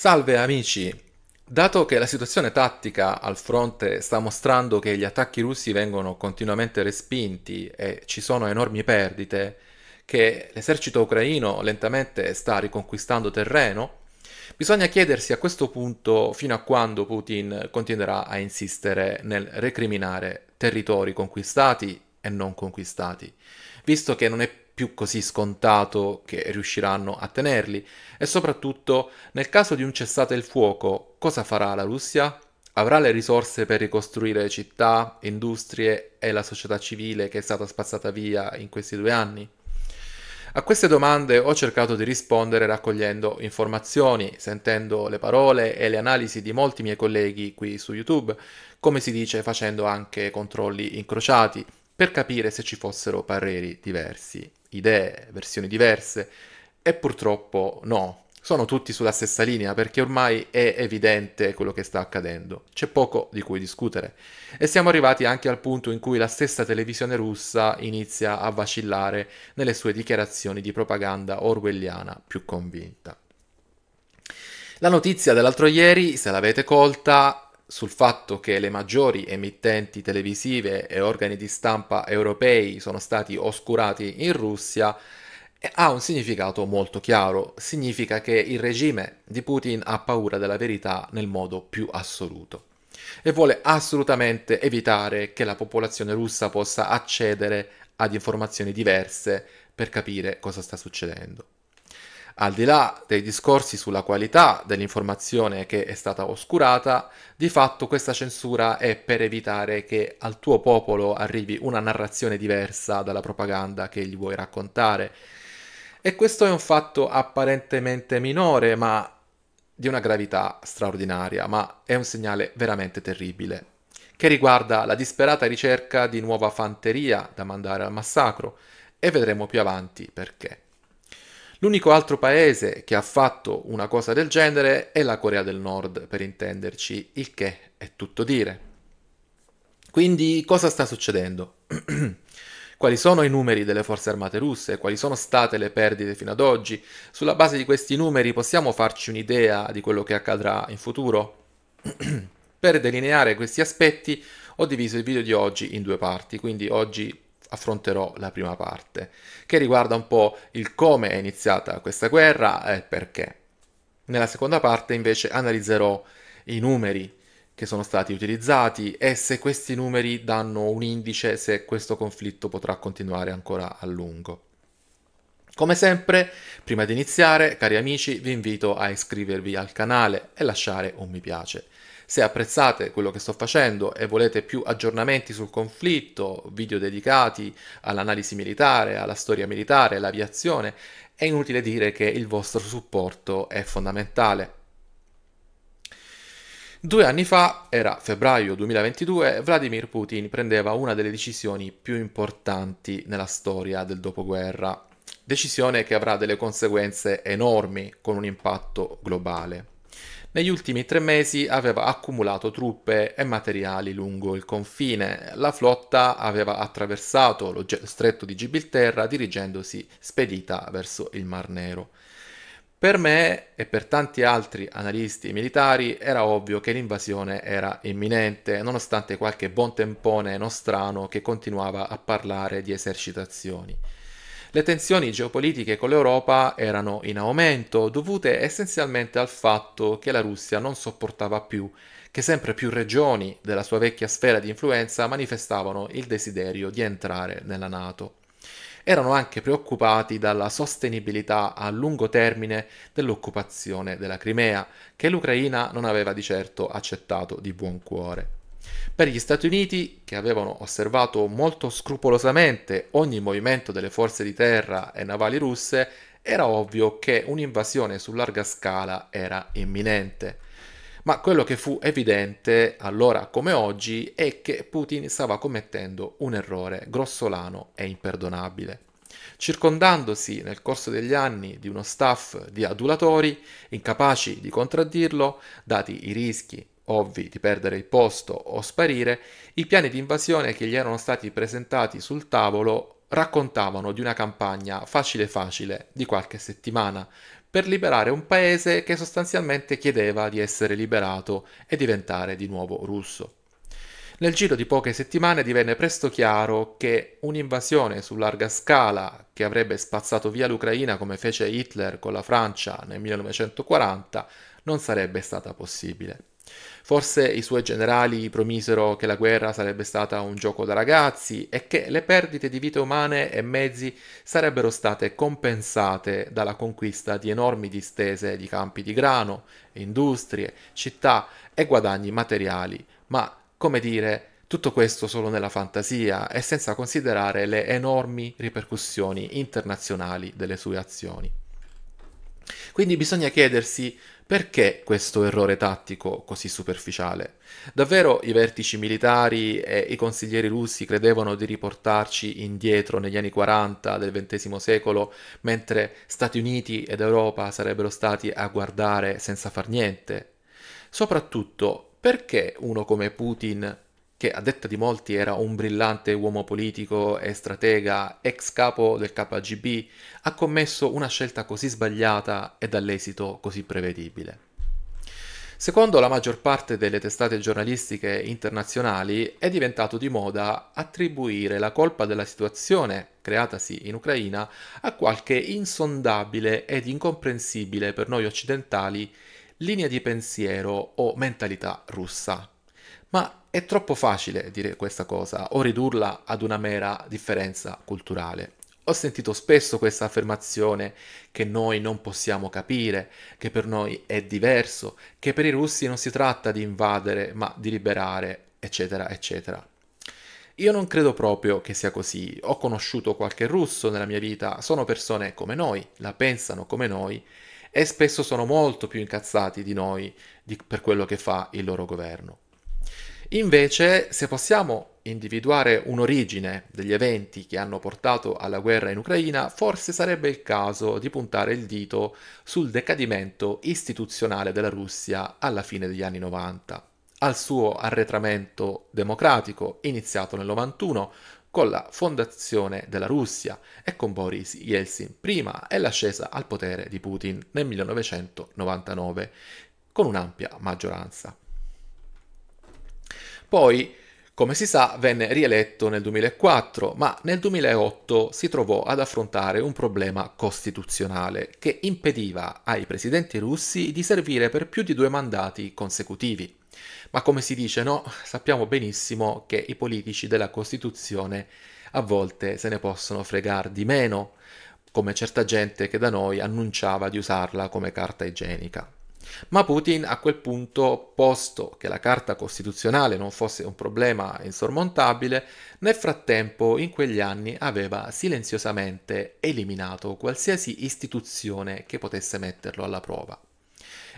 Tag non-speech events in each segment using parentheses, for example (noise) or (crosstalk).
Salve amici! Dato che la situazione tattica al fronte sta mostrando che gli attacchi russi vengono continuamente respinti e ci sono enormi perdite, che l'esercito ucraino lentamente sta riconquistando terreno, bisogna chiedersi a questo punto fino a quando Putin continuerà a insistere nel recriminare territori conquistati e non conquistati, visto che non è più così scontato che riusciranno a tenerli? E soprattutto, nel caso di un cessate il fuoco, cosa farà la Russia? Avrà le risorse per ricostruire città, industrie e la società civile che è stata spazzata via in questi due anni? A queste domande ho cercato di rispondere raccogliendo informazioni, sentendo le parole e le analisi di molti miei colleghi qui su YouTube, come si dice facendo anche controlli incrociati per capire se ci fossero pareri diversi idee, versioni diverse, e purtroppo no, sono tutti sulla stessa linea perché ormai è evidente quello che sta accadendo, c'è poco di cui discutere. E siamo arrivati anche al punto in cui la stessa televisione russa inizia a vacillare nelle sue dichiarazioni di propaganda orwelliana più convinta. La notizia dell'altro ieri, se l'avete colta, sul fatto che le maggiori emittenti televisive e organi di stampa europei sono stati oscurati in Russia eh, ha un significato molto chiaro, significa che il regime di Putin ha paura della verità nel modo più assoluto e vuole assolutamente evitare che la popolazione russa possa accedere ad informazioni diverse per capire cosa sta succedendo al di là dei discorsi sulla qualità dell'informazione che è stata oscurata, di fatto questa censura è per evitare che al tuo popolo arrivi una narrazione diversa dalla propaganda che gli vuoi raccontare. E questo è un fatto apparentemente minore, ma di una gravità straordinaria, ma è un segnale veramente terribile, che riguarda la disperata ricerca di nuova fanteria da mandare al massacro, e vedremo più avanti perché. L'unico altro paese che ha fatto una cosa del genere è la Corea del Nord, per intenderci, il che è tutto dire. Quindi cosa sta succedendo? (clears throat) Quali sono i numeri delle forze armate russe? Quali sono state le perdite fino ad oggi? Sulla base di questi numeri possiamo farci un'idea di quello che accadrà in futuro? (clears throat) per delineare questi aspetti ho diviso il video di oggi in due parti, quindi oggi affronterò la prima parte, che riguarda un po' il come è iniziata questa guerra e perché. Nella seconda parte invece analizzerò i numeri che sono stati utilizzati e se questi numeri danno un indice se questo conflitto potrà continuare ancora a lungo. Come sempre, prima di iniziare, cari amici, vi invito a iscrivervi al canale e lasciare un mi piace. Se apprezzate quello che sto facendo e volete più aggiornamenti sul conflitto, video dedicati all'analisi militare, alla storia militare, all'aviazione, è inutile dire che il vostro supporto è fondamentale. Due anni fa, era febbraio 2022, Vladimir Putin prendeva una delle decisioni più importanti nella storia del dopoguerra, decisione che avrà delle conseguenze enormi con un impatto globale. Negli ultimi tre mesi aveva accumulato truppe e materiali lungo il confine. La flotta aveva attraversato lo stretto di Gibilterra dirigendosi spedita verso il Mar Nero. Per me e per tanti altri analisti militari era ovvio che l'invasione era imminente, nonostante qualche buon tempone nostrano che continuava a parlare di esercitazioni. Le tensioni geopolitiche con l'Europa erano in aumento, dovute essenzialmente al fatto che la Russia non sopportava più che sempre più regioni della sua vecchia sfera di influenza manifestavano il desiderio di entrare nella Nato. Erano anche preoccupati dalla sostenibilità a lungo termine dell'occupazione della Crimea, che l'Ucraina non aveva di certo accettato di buon cuore. Per gli Stati Uniti, che avevano osservato molto scrupolosamente ogni movimento delle forze di terra e navali russe, era ovvio che un'invasione su larga scala era imminente. Ma quello che fu evidente allora come oggi è che Putin stava commettendo un errore grossolano e imperdonabile. Circondandosi nel corso degli anni di uno staff di adulatori incapaci di contraddirlo, dati i rischi ovvi di perdere il posto o sparire, i piani di invasione che gli erano stati presentati sul tavolo raccontavano di una campagna facile facile di qualche settimana per liberare un paese che sostanzialmente chiedeva di essere liberato e diventare di nuovo russo. Nel giro di poche settimane divenne presto chiaro che un'invasione su larga scala che avrebbe spazzato via l'Ucraina come fece Hitler con la Francia nel 1940 non sarebbe stata possibile. Forse i suoi generali promisero che la guerra sarebbe stata un gioco da ragazzi e che le perdite di vite umane e mezzi sarebbero state compensate dalla conquista di enormi distese di campi di grano, industrie, città e guadagni materiali. Ma, come dire, tutto questo solo nella fantasia e senza considerare le enormi ripercussioni internazionali delle sue azioni. Quindi bisogna chiedersi perché questo errore tattico così superficiale? Davvero i vertici militari e i consiglieri russi credevano di riportarci indietro negli anni 40 del XX secolo, mentre Stati Uniti ed Europa sarebbero stati a guardare senza far niente? Soprattutto, perché uno come Putin che a detta di molti era un brillante uomo politico e stratega, ex capo del KGB, ha commesso una scelta così sbagliata e dall'esito così prevedibile. Secondo la maggior parte delle testate giornalistiche internazionali è diventato di moda attribuire la colpa della situazione creatasi in Ucraina a qualche insondabile ed incomprensibile per noi occidentali linea di pensiero o mentalità russa, ma è troppo facile dire questa cosa o ridurla ad una mera differenza culturale. Ho sentito spesso questa affermazione che noi non possiamo capire, che per noi è diverso, che per i russi non si tratta di invadere ma di liberare, eccetera, eccetera. Io non credo proprio che sia così. Ho conosciuto qualche russo nella mia vita, sono persone come noi, la pensano come noi e spesso sono molto più incazzati di noi di, per quello che fa il loro governo. Invece, se possiamo individuare un'origine degli eventi che hanno portato alla guerra in Ucraina, forse sarebbe il caso di puntare il dito sul decadimento istituzionale della Russia alla fine degli anni 90, al suo arretramento democratico iniziato nel 91 con la fondazione della Russia e con Boris Yeltsin prima e l'ascesa al potere di Putin nel 1999 con un'ampia maggioranza. Poi, come si sa, venne rieletto nel 2004, ma nel 2008 si trovò ad affrontare un problema costituzionale che impediva ai presidenti russi di servire per più di due mandati consecutivi. Ma come si dice, no, sappiamo benissimo che i politici della Costituzione a volte se ne possono fregar di meno, come certa gente che da noi annunciava di usarla come carta igienica. Ma Putin a quel punto, posto che la Carta Costituzionale non fosse un problema insormontabile, nel frattempo in quegli anni aveva silenziosamente eliminato qualsiasi istituzione che potesse metterlo alla prova.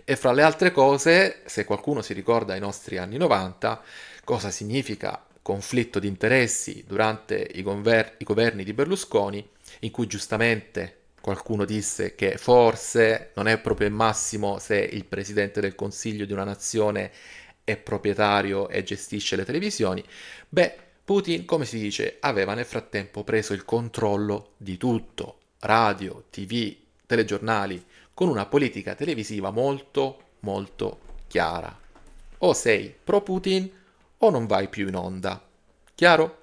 E fra le altre cose, se qualcuno si ricorda i nostri anni 90, cosa significa conflitto di interessi durante i, gover- i governi di Berlusconi, in cui giustamente Qualcuno disse che forse non è proprio il massimo se il presidente del consiglio di una nazione è proprietario e gestisce le televisioni. Beh, Putin, come si dice, aveva nel frattempo preso il controllo di tutto, radio, tv, telegiornali, con una politica televisiva molto, molto chiara. O sei pro Putin o non vai più in onda. Chiaro?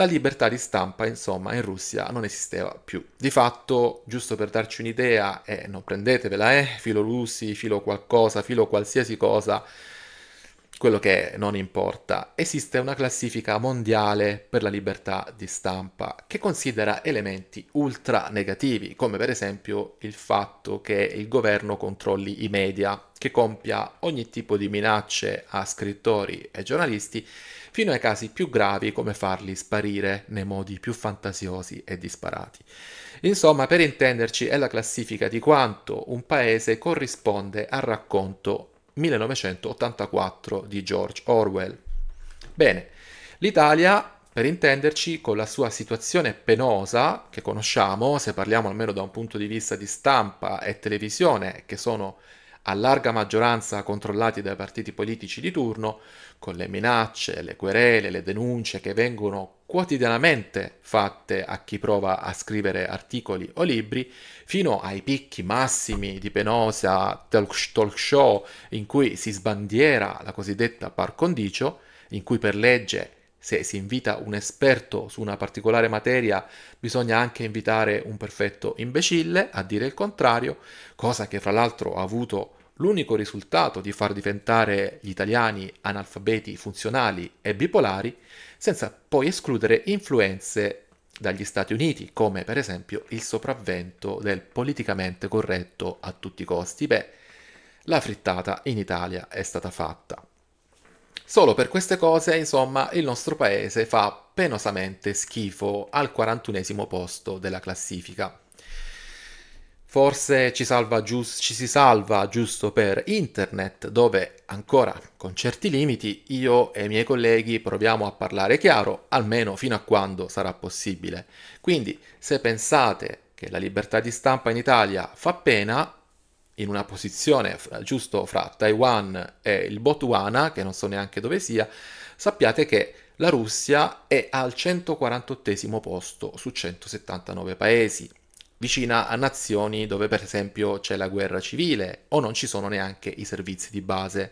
la libertà di stampa, insomma, in Russia non esisteva più. Di fatto, giusto per darci un'idea, e eh, non prendetevela, eh, filo russi, filo qualcosa, filo qualsiasi cosa, quello che è, non importa. Esiste una classifica mondiale per la libertà di stampa che considera elementi ultra negativi, come per esempio il fatto che il governo controlli i media, che compia ogni tipo di minacce a scrittori e giornalisti fino ai casi più gravi come farli sparire nei modi più fantasiosi e disparati. Insomma, per intenderci, è la classifica di quanto un paese corrisponde al racconto 1984 di George Orwell. Bene, l'Italia per intenderci, con la sua situazione penosa che conosciamo, se parliamo almeno da un punto di vista di stampa e televisione, che sono a larga maggioranza controllati dai partiti politici di turno, con le minacce, le querele, le denunce che vengono quotidianamente fatte a chi prova a scrivere articoli o libri, fino ai picchi massimi di penosa talk show in cui si sbandiera la cosiddetta par condicio, in cui per legge se si invita un esperto su una particolare materia, bisogna anche invitare un perfetto imbecille a dire il contrario, cosa che fra l'altro ha avuto L'unico risultato di far diventare gli italiani analfabeti funzionali e bipolari, senza poi escludere influenze dagli Stati Uniti, come per esempio il sopravvento del politicamente corretto a tutti i costi. Beh, la frittata in Italia è stata fatta. Solo per queste cose, insomma, il nostro paese fa penosamente schifo al 41 posto della classifica. Forse ci, giusto, ci, si salva giusto per internet, dove ancora con certi limiti io e i miei colleghi proviamo a parlare chiaro, almeno fino a quando sarà possibile. Quindi se pensate che la libertà di stampa in Italia fa pena, in una posizione fra, giusto fra Taiwan e il Botswana, che non so neanche dove sia, sappiate che la Russia è al 148 posto su 179 paesi vicina a nazioni dove per esempio c'è la guerra civile o non ci sono neanche i servizi di base.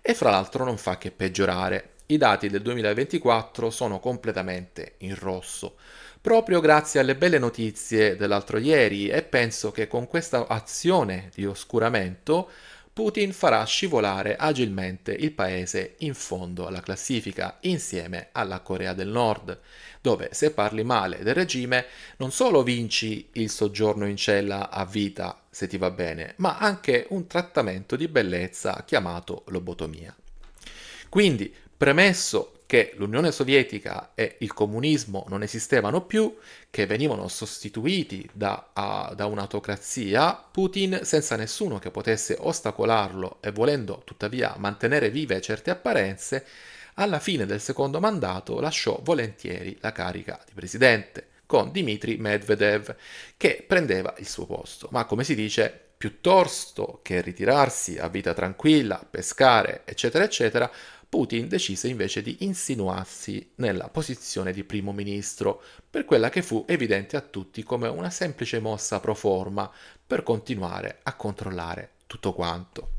E fra l'altro non fa che peggiorare. I dati del 2024 sono completamente in rosso, proprio grazie alle belle notizie dell'altro ieri e penso che con questa azione di oscuramento Putin farà scivolare agilmente il paese in fondo alla classifica insieme alla Corea del Nord, dove se parli male del regime non solo vinci il soggiorno in cella a vita se ti va bene, ma anche un trattamento di bellezza chiamato lobotomia. Quindi, premesso che l'Unione Sovietica e il comunismo non esistevano più, che venivano sostituiti da, a, da un'autocrazia, Putin, senza nessuno che potesse ostacolarlo e volendo tuttavia mantenere vive certe apparenze, alla fine del secondo mandato lasciò volentieri la carica di presidente con Dmitry Medvedev che prendeva il suo posto. Ma come si dice, piuttosto che ritirarsi a vita tranquilla, pescare, eccetera, eccetera, Putin decise invece di insinuarsi nella posizione di primo ministro, per quella che fu evidente a tutti come una semplice mossa pro forma per continuare a controllare tutto quanto.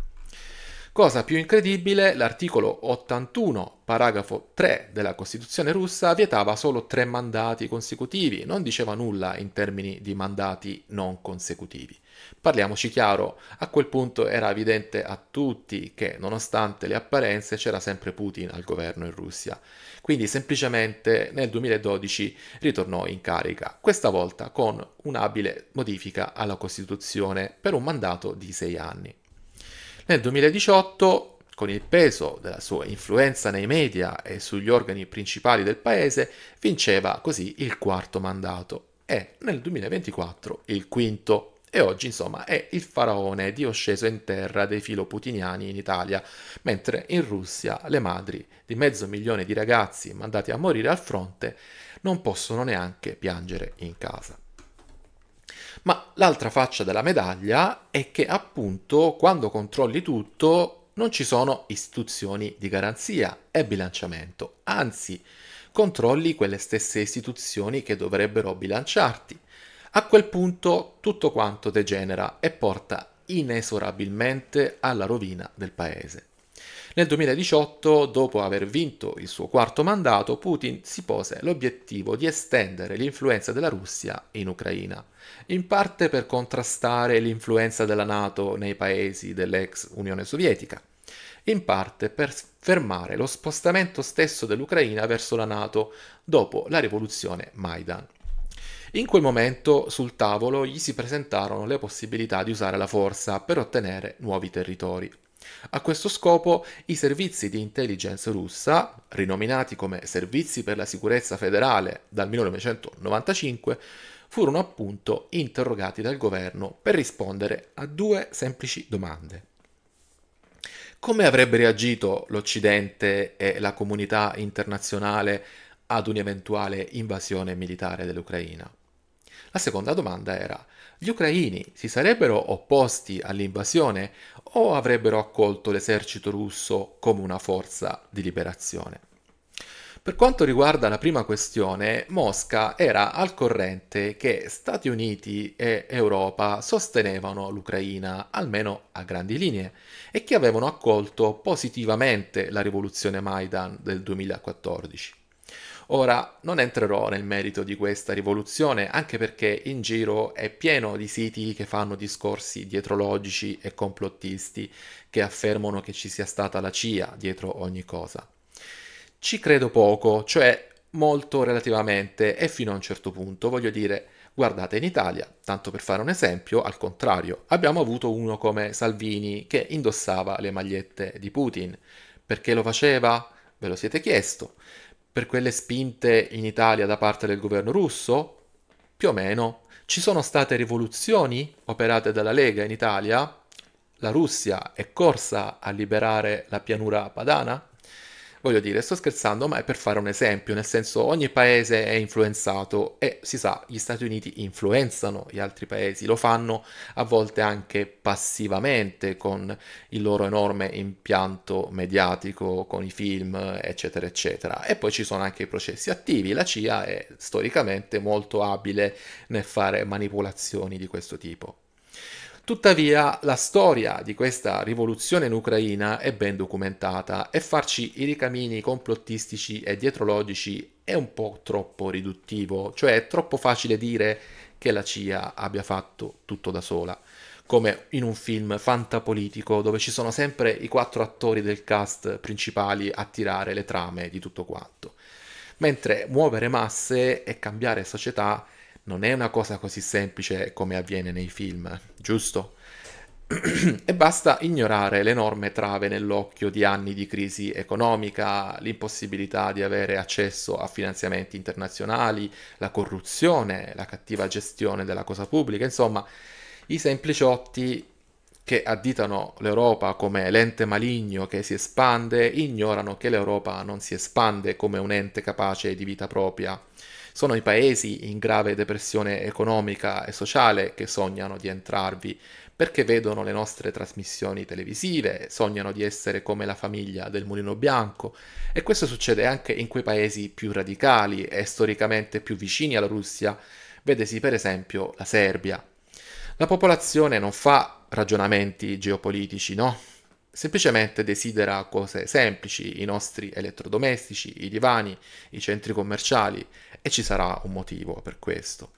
Cosa più incredibile, l'articolo 81, paragrafo 3 della Costituzione russa vietava solo tre mandati consecutivi, non diceva nulla in termini di mandati non consecutivi. Parliamoci chiaro, a quel punto era evidente a tutti che nonostante le apparenze c'era sempre Putin al governo in Russia. Quindi semplicemente nel 2012 ritornò in carica, questa volta con un'abile modifica alla Costituzione per un mandato di sei anni. Nel 2018, con il peso della sua influenza nei media e sugli organi principali del paese, vinceva così il quarto mandato e nel 2024 il quinto e oggi insomma è il faraone dio sceso in terra dei filoputiniani in Italia, mentre in Russia le madri di mezzo milione di ragazzi mandati a morire al fronte non possono neanche piangere in casa. Ma l'altra faccia della medaglia è che appunto quando controlli tutto non ci sono istituzioni di garanzia e bilanciamento, anzi controlli quelle stesse istituzioni che dovrebbero bilanciarti. A quel punto tutto quanto degenera e porta inesorabilmente alla rovina del paese. Nel 2018, dopo aver vinto il suo quarto mandato, Putin si pose l'obiettivo di estendere l'influenza della Russia in Ucraina, in parte per contrastare l'influenza della Nato nei paesi dell'ex Unione Sovietica, in parte per fermare lo spostamento stesso dell'Ucraina verso la Nato dopo la rivoluzione Maidan. In quel momento sul tavolo gli si presentarono le possibilità di usare la forza per ottenere nuovi territori. A questo scopo i servizi di intelligence russa, rinominati come Servizi per la sicurezza federale dal 1995, furono appunto interrogati dal governo per rispondere a due semplici domande. Come avrebbe reagito l'Occidente e la comunità internazionale ad un'eventuale invasione militare dell'Ucraina? La seconda domanda era gli ucraini si sarebbero opposti all'invasione o avrebbero accolto l'esercito russo come una forza di liberazione? Per quanto riguarda la prima questione, Mosca era al corrente che Stati Uniti e Europa sostenevano l'Ucraina, almeno a grandi linee, e che avevano accolto positivamente la rivoluzione Maidan del 2014. Ora, non entrerò nel merito di questa rivoluzione, anche perché in giro è pieno di siti che fanno discorsi dietrologici e complottisti, che affermano che ci sia stata la CIA dietro ogni cosa. Ci credo poco, cioè molto relativamente e fino a un certo punto, voglio dire, Guardate in Italia, tanto per fare un esempio, al contrario, abbiamo avuto uno come Salvini che indossava le magliette di Putin. Perché lo faceva? Ve lo siete chiesto per quelle spinte in Italia da parte del governo russo? Più o meno. Ci sono state rivoluzioni operate dalla Lega in Italia? La Russia è corsa a liberare la pianura padana? Voglio dire, sto scherzando, ma è per fare un esempio, nel senso ogni paese è influenzato e si sa, gli Stati Uniti influenzano gli altri paesi, lo fanno a volte anche passivamente con il loro enorme impianto mediatico, con i film, eccetera, eccetera. E poi ci sono anche i processi attivi, la CIA è storicamente molto abile nel fare manipolazioni di questo tipo. Tuttavia la storia di questa rivoluzione in Ucraina è ben documentata e farci i ricamini complottistici e dietrologici è un po' troppo riduttivo, cioè è troppo facile dire che la CIA abbia fatto tutto da sola, come in un film fantapolitico dove ci sono sempre i quattro attori del cast principali a tirare le trame di tutto quanto. Mentre muovere masse e cambiare società non è una cosa così semplice come avviene nei film, giusto? (clears throat) e basta ignorare l'enorme trave nell'occhio di anni di crisi economica, l'impossibilità di avere accesso a finanziamenti internazionali, la corruzione, la cattiva gestione della cosa pubblica, insomma, i sempliciotti che additano l'Europa come l'ente maligno che si espande, ignorano che l'Europa non si espande come un ente capace di vita propria sono i paesi in grave depressione economica e sociale che sognano di entrarvi perché vedono le nostre trasmissioni televisive, sognano di essere come la famiglia del Mulino Bianco e questo succede anche in quei paesi più radicali e storicamente più vicini alla Russia, vedesi per esempio la Serbia. La popolazione non fa ragionamenti geopolitici, no? Semplicemente desidera cose semplici, i nostri elettrodomestici, i divani, i centri commerciali, e ci sarà un motivo per questo.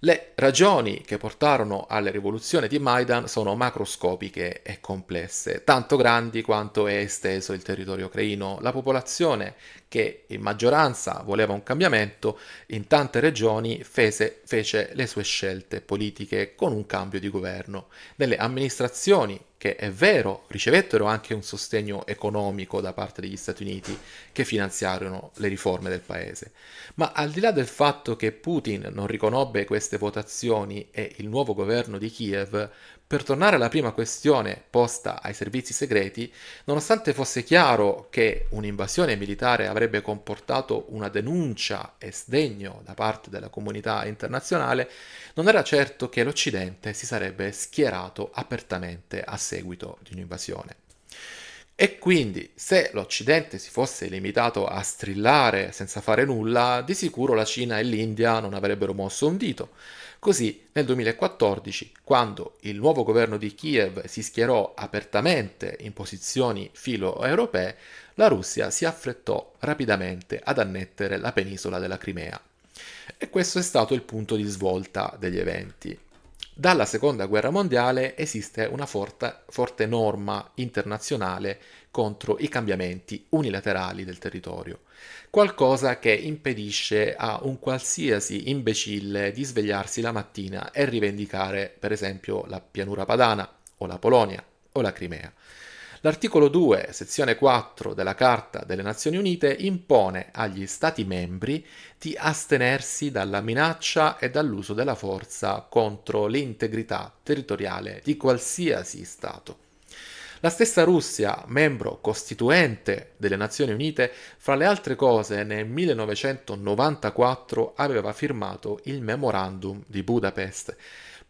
Le ragioni che portarono alla rivoluzione di Maidan sono macroscopiche e complesse, tanto grandi quanto è esteso il territorio ucraino, la popolazione che in maggioranza voleva un cambiamento, in tante regioni fece, fece le sue scelte politiche con un cambio di governo. Nelle amministrazioni che è vero ricevettero anche un sostegno economico da parte degli Stati Uniti che finanziarono le riforme del paese. Ma al di là del fatto che Putin non riconobbe queste votazioni e il nuovo governo di Kiev, per tornare alla prima questione posta ai servizi segreti, nonostante fosse chiaro che un'invasione militare avrebbe comportato una denuncia e sdegno da parte della comunità internazionale, non era certo che l'Occidente si sarebbe schierato apertamente a seguito di un'invasione. E quindi, se l'Occidente si fosse limitato a strillare senza fare nulla, di sicuro la Cina e l'India non avrebbero mosso un dito. Così nel 2014, quando il nuovo governo di Kiev si schierò apertamente in posizioni filo-europee, la Russia si affrettò rapidamente ad annettere la penisola della Crimea. E questo è stato il punto di svolta degli eventi. Dalla seconda guerra mondiale esiste una forte, forte, norma internazionale contro i cambiamenti unilaterali del territorio, qualcosa che impedisce a un qualsiasi imbecille di svegliarsi la mattina e rivendicare per esempio la pianura padana o la Polonia o la Crimea. L'articolo 2, sezione 4 della Carta delle Nazioni Unite impone agli Stati membri di astenersi dalla minaccia e dall'uso della forza contro l'integrità territoriale di qualsiasi Stato. La stessa Russia, membro costituente delle Nazioni Unite, fra le altre cose nel 1994 aveva firmato il Memorandum di Budapest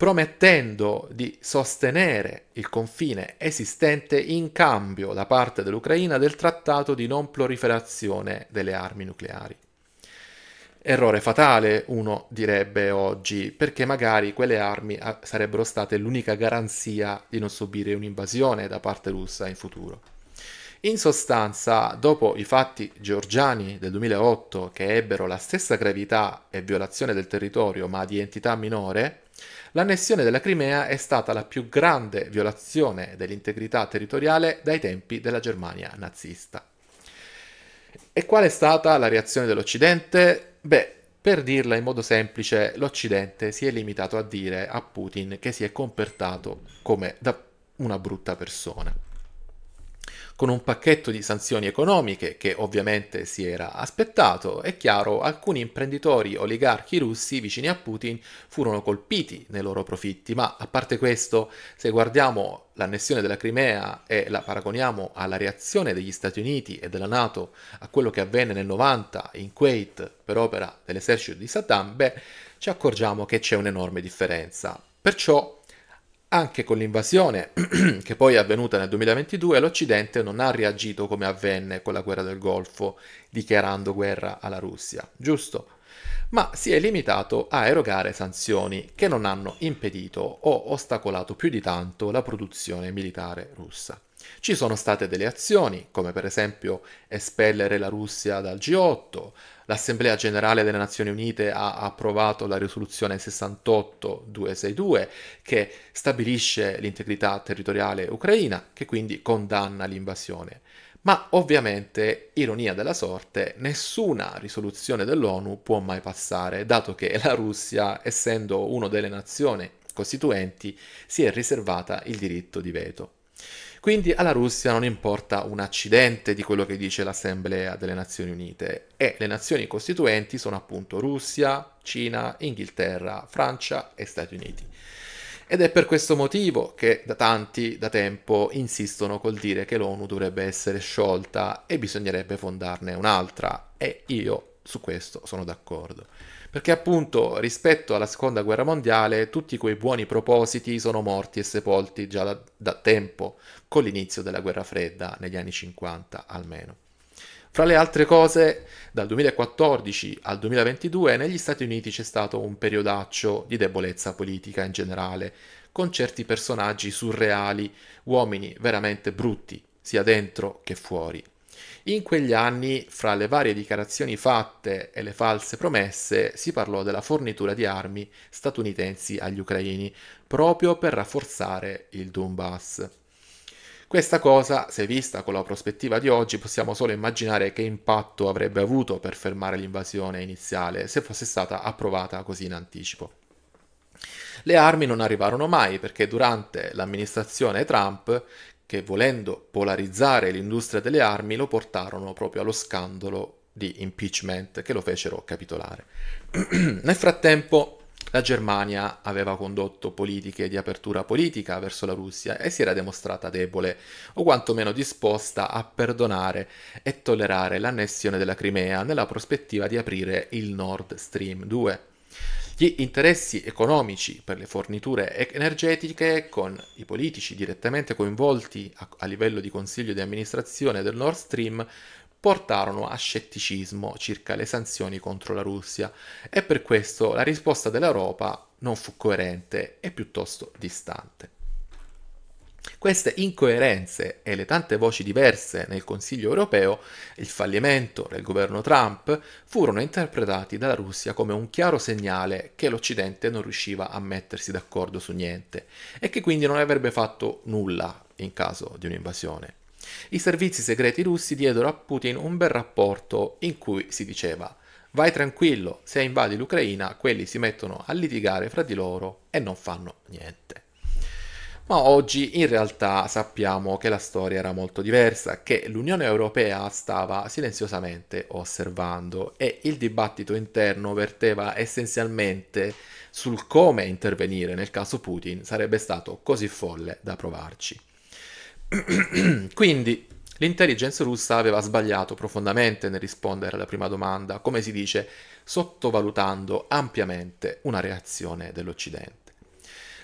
promettendo di sostenere il confine esistente in cambio da parte dell'Ucraina del trattato di non proliferazione delle armi nucleari. Errore fatale, uno direbbe oggi, perché magari quelle armi ah, sarebbero state l'unica garanzia di non subire un'invasione da parte russa in futuro. In sostanza, dopo i fatti georgiani del 2008 che ebbero la stessa gravità e violazione del territorio ma di entità minore, L'annessione della Crimea è stata la più grande violazione dell'integrità territoriale dai tempi della Germania nazista. E qual è stata la reazione dell'Occidente? Beh, per dirla in modo semplice, l'Occidente si è limitato a dire a Putin che si è comportato come da una brutta persona con un pacchetto di sanzioni economiche che ovviamente si era aspettato, è chiaro alcuni imprenditori oligarchi russi vicini a Putin furono colpiti nei loro profitti, ma a parte questo, se guardiamo l'annessione della Crimea e la paragoniamo alla reazione degli Stati Uniti e della Nato a quello che avvenne nel 90 in Kuwait per opera dell'esercito di Saddam, beh, ci accorgiamo che c'è un'enorme differenza. Perciò anche con l'invasione, (clears throat) che poi è avvenuta nel 2022, l'Occidente non ha reagito come avvenne con la guerra del Golfo, dichiarando guerra alla Russia, giusto? Ma si è limitato a erogare sanzioni che non hanno impedito o ostacolato più di tanto la produzione militare russa. Ci sono state delle azioni, come per esempio espellere la Russia dal G8, l'Assemblea generale delle Nazioni Unite ha approvato la risoluzione 68262 che stabilisce l'integrità territoriale ucraina, che quindi condanna l'invasione. Ma ovviamente, ironia della sorte, nessuna risoluzione dell'ONU può mai passare, dato che la Russia, essendo una delle nazioni costituenti, si è riservata il diritto di veto. Quindi alla Russia non importa un accidente di quello che dice l'Assemblea delle Nazioni Unite e le nazioni costituenti sono appunto Russia, Cina, Inghilterra, Francia e Stati Uniti. Ed è per questo motivo che da tanti da tempo insistono col dire che l'ONU dovrebbe essere sciolta e bisognerebbe fondarne un'altra. E io su questo sono d'accordo perché appunto rispetto alla seconda guerra mondiale tutti quei buoni propositi sono morti e sepolti già da, da tempo, con l'inizio della guerra fredda, negli anni 50 almeno. Fra le altre cose, dal 2014 al 2022 negli Stati Uniti c'è stato un periodaccio di debolezza politica in generale, con certi personaggi surreali, uomini veramente brutti, sia dentro che fuori in quegli anni, fra le varie dichiarazioni fatte e le false promesse, si parlò della fornitura di armi statunitensi agli ucraini, proprio per rafforzare il Donbass. Questa cosa, se vista con la prospettiva di oggi, possiamo solo immaginare che impatto avrebbe avuto per fermare l'invasione iniziale se fosse stata approvata così in anticipo. Le armi non arrivarono mai perché durante l'amministrazione Trump che volendo polarizzare l'industria delle armi lo portarono proprio allo scandalo di impeachment che lo fecero capitolare. (clears throat) Nel frattempo la Germania aveva condotto politiche di apertura politica verso la Russia e si era dimostrata debole o quantomeno disposta a perdonare e tollerare l'annessione della Crimea nella prospettiva di aprire il Nord Stream 2 gli interessi economici per le forniture energetiche con i politici direttamente coinvolti a, a livello di consiglio di amministrazione del Nord Stream portarono a scetticismo circa le sanzioni contro la Russia e per questo la risposta dell'Europa non fu coerente e piuttosto distante. Queste incoerenze e le tante voci diverse nel Consiglio europeo, il fallimento del governo Trump, furono interpretati dalla Russia come un chiaro segnale che l'Occidente non riusciva a mettersi d'accordo su niente e che quindi non avrebbe fatto nulla in caso di un'invasione. I servizi segreti russi diedero a Putin un bel rapporto in cui si diceva Vai tranquillo, se invadi l'Ucraina quelli si mettono a litigare fra di loro e non fanno niente ma oggi in realtà sappiamo che la storia era molto diversa, che l'Unione Europea stava silenziosamente osservando e il dibattito interno verteva essenzialmente sul come intervenire nel caso Putin sarebbe stato così folle da provarci. (clears throat) Quindi l'intelligence russa aveva sbagliato profondamente nel rispondere alla prima domanda, come si dice, sottovalutando ampiamente una reazione dell'Occidente.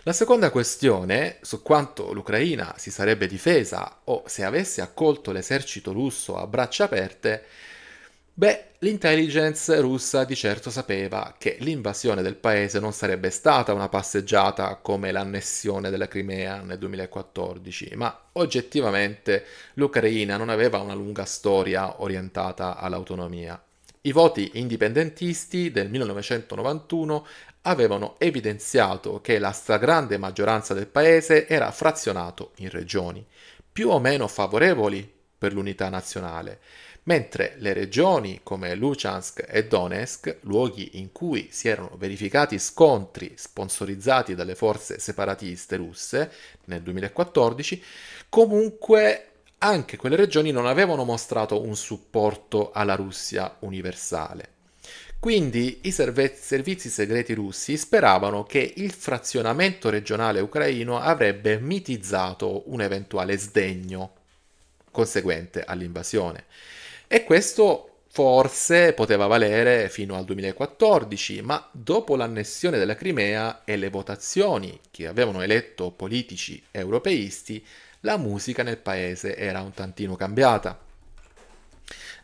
La seconda questione su quanto l'Ucraina si sarebbe difesa o se avesse accolto l'esercito russo a braccia aperte, beh, l'intelligence russa di certo sapeva che l'invasione del paese non sarebbe stata una passeggiata come l'annessione della Crimea nel 2014, ma oggettivamente l'Ucraina non aveva una lunga storia orientata all'autonomia. I voti indipendentisti del 1991 avevano evidenziato che la stragrande maggioranza del paese era frazionato in regioni, più o meno favorevoli per l'unità nazionale, mentre le regioni come Luhansk e Donetsk, luoghi in cui si erano verificati scontri sponsorizzati dalle forze separatiste russe nel 2014, comunque anche quelle regioni non avevano mostrato un supporto alla Russia universale. Quindi i servizi segreti russi speravano che il frazionamento regionale ucraino avrebbe mitizzato un eventuale sdegno conseguente all'invasione. E questo forse poteva valere fino al 2014, ma dopo l'annessione della Crimea e le votazioni che avevano eletto politici europeisti, la musica nel paese era un tantino cambiata.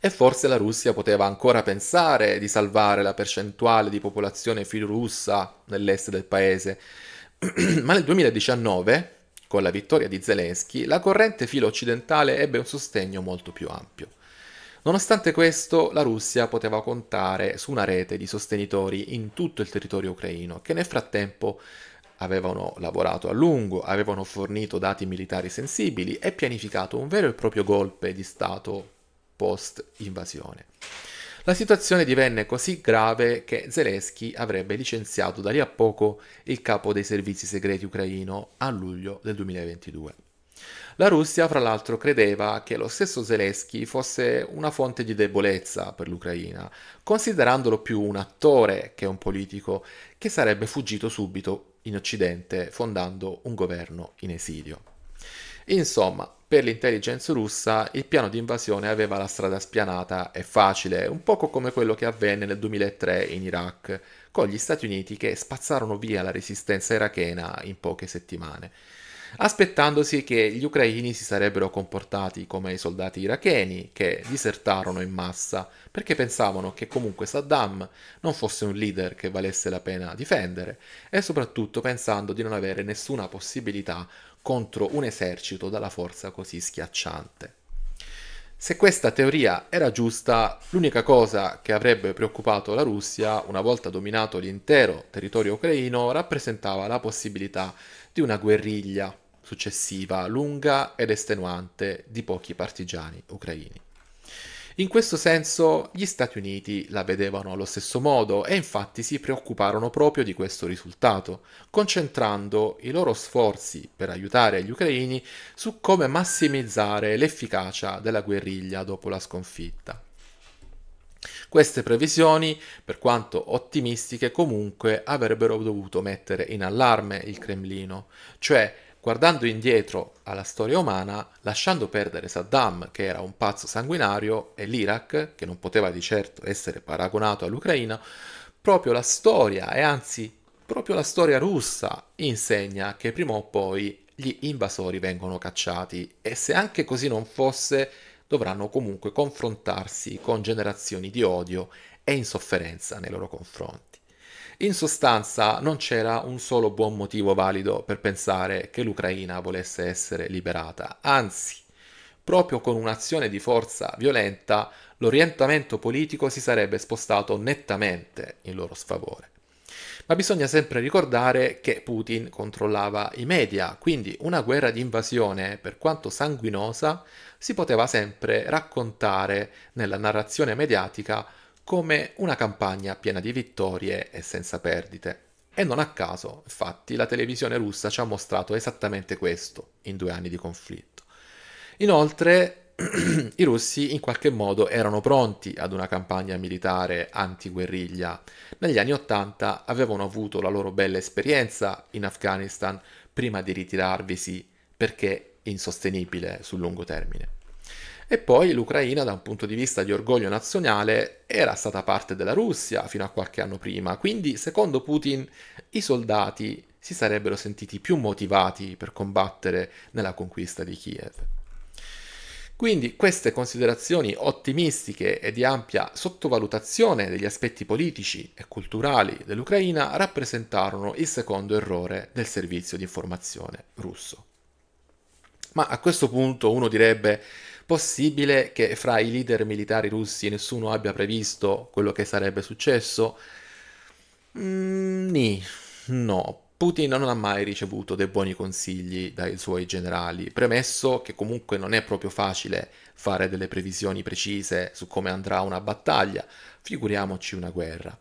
E forse la Russia poteva ancora pensare di salvare la percentuale di popolazione filorussa nell'est del paese. (clears throat) Ma nel 2019, con la vittoria di Zelensky, la corrente filo-occidentale ebbe un sostegno molto più ampio. Nonostante questo, la Russia poteva contare su una rete di sostenitori in tutto il territorio ucraino, che nel frattempo avevano lavorato a lungo, avevano fornito dati militari sensibili e pianificato un vero e proprio golpe di Stato post-invasione. La situazione divenne così grave che Zelensky avrebbe licenziato da lì a poco il capo dei servizi segreti ucraino a luglio del 2022. La Russia, fra l'altro, credeva che lo stesso Zelensky fosse una fonte di debolezza per l'Ucraina, considerandolo più un attore che un politico che sarebbe fuggito subito in Occidente fondando un governo in esilio. Insomma, per l'intelligence russa il piano di invasione aveva la strada spianata e facile, un poco come quello che avvenne nel 2003 in Iraq, con gli Stati Uniti che spazzarono via la resistenza irachena in poche settimane aspettandosi che gli ucraini si sarebbero comportati come i soldati iracheni che disertarono in massa perché pensavano che comunque Saddam non fosse un leader che valesse la pena difendere e soprattutto pensando di non avere nessuna possibilità contro un esercito dalla forza così schiacciante. Se questa teoria era giusta, l'unica cosa che avrebbe preoccupato la Russia, una volta dominato l'intero territorio ucraino, rappresentava la possibilità di una guerriglia successiva lunga ed estenuante di pochi partigiani ucraini. In questo senso gli Stati Uniti la vedevano allo stesso modo e infatti si preoccuparono proprio di questo risultato, concentrando i loro sforzi per aiutare gli ucraini su come massimizzare l'efficacia della guerriglia dopo la sconfitta. Queste previsioni, per quanto ottimistiche, comunque avrebbero dovuto mettere in allarme il Cremlino, cioè Guardando indietro alla storia umana, lasciando perdere Saddam, che era un pazzo sanguinario, e l'Iraq, che non poteva di certo essere paragonato all'Ucraina, proprio la storia, e anzi proprio la storia russa, insegna che prima o poi gli invasori vengono cacciati e se anche così non fosse, dovranno comunque confrontarsi con generazioni di odio e insofferenza nei loro confronti. In sostanza non c'era un solo buon motivo valido per pensare che l'Ucraina volesse essere liberata, anzi, proprio con un'azione di forza violenta l'orientamento politico si sarebbe spostato nettamente in loro sfavore. Ma bisogna sempre ricordare che Putin controllava i media, quindi una guerra di invasione, per quanto sanguinosa, si poteva sempre raccontare nella narrazione mediatica come una campagna piena di vittorie e senza perdite. E non a caso, infatti, la televisione russa ci ha mostrato esattamente questo in due anni di conflitto. Inoltre, (clears throat) i russi in qualche modo erano pronti ad una campagna militare anti-guerriglia. Negli anni Ottanta avevano avuto la loro bella esperienza in Afghanistan prima di ritirarvisi perché insostenibile sul lungo termine. E poi l'Ucraina, da un punto di vista di orgoglio nazionale, era stata parte della Russia fino a qualche anno prima, quindi secondo Putin i soldati si sarebbero sentiti più motivati per combattere nella conquista di Kiev. Quindi queste considerazioni ottimistiche e di ampia sottovalutazione degli aspetti politici e culturali dell'Ucraina rappresentarono il secondo errore del servizio di informazione russo. Ma a questo punto uno direbbe Possibile che fra i leader militari russi nessuno abbia previsto quello che sarebbe successo? Mm, no. Putin non ha mai ricevuto dei buoni consigli dai suoi generali, premesso che comunque non è proprio facile fare delle previsioni precise su come andrà una battaglia, figuriamoci una guerra.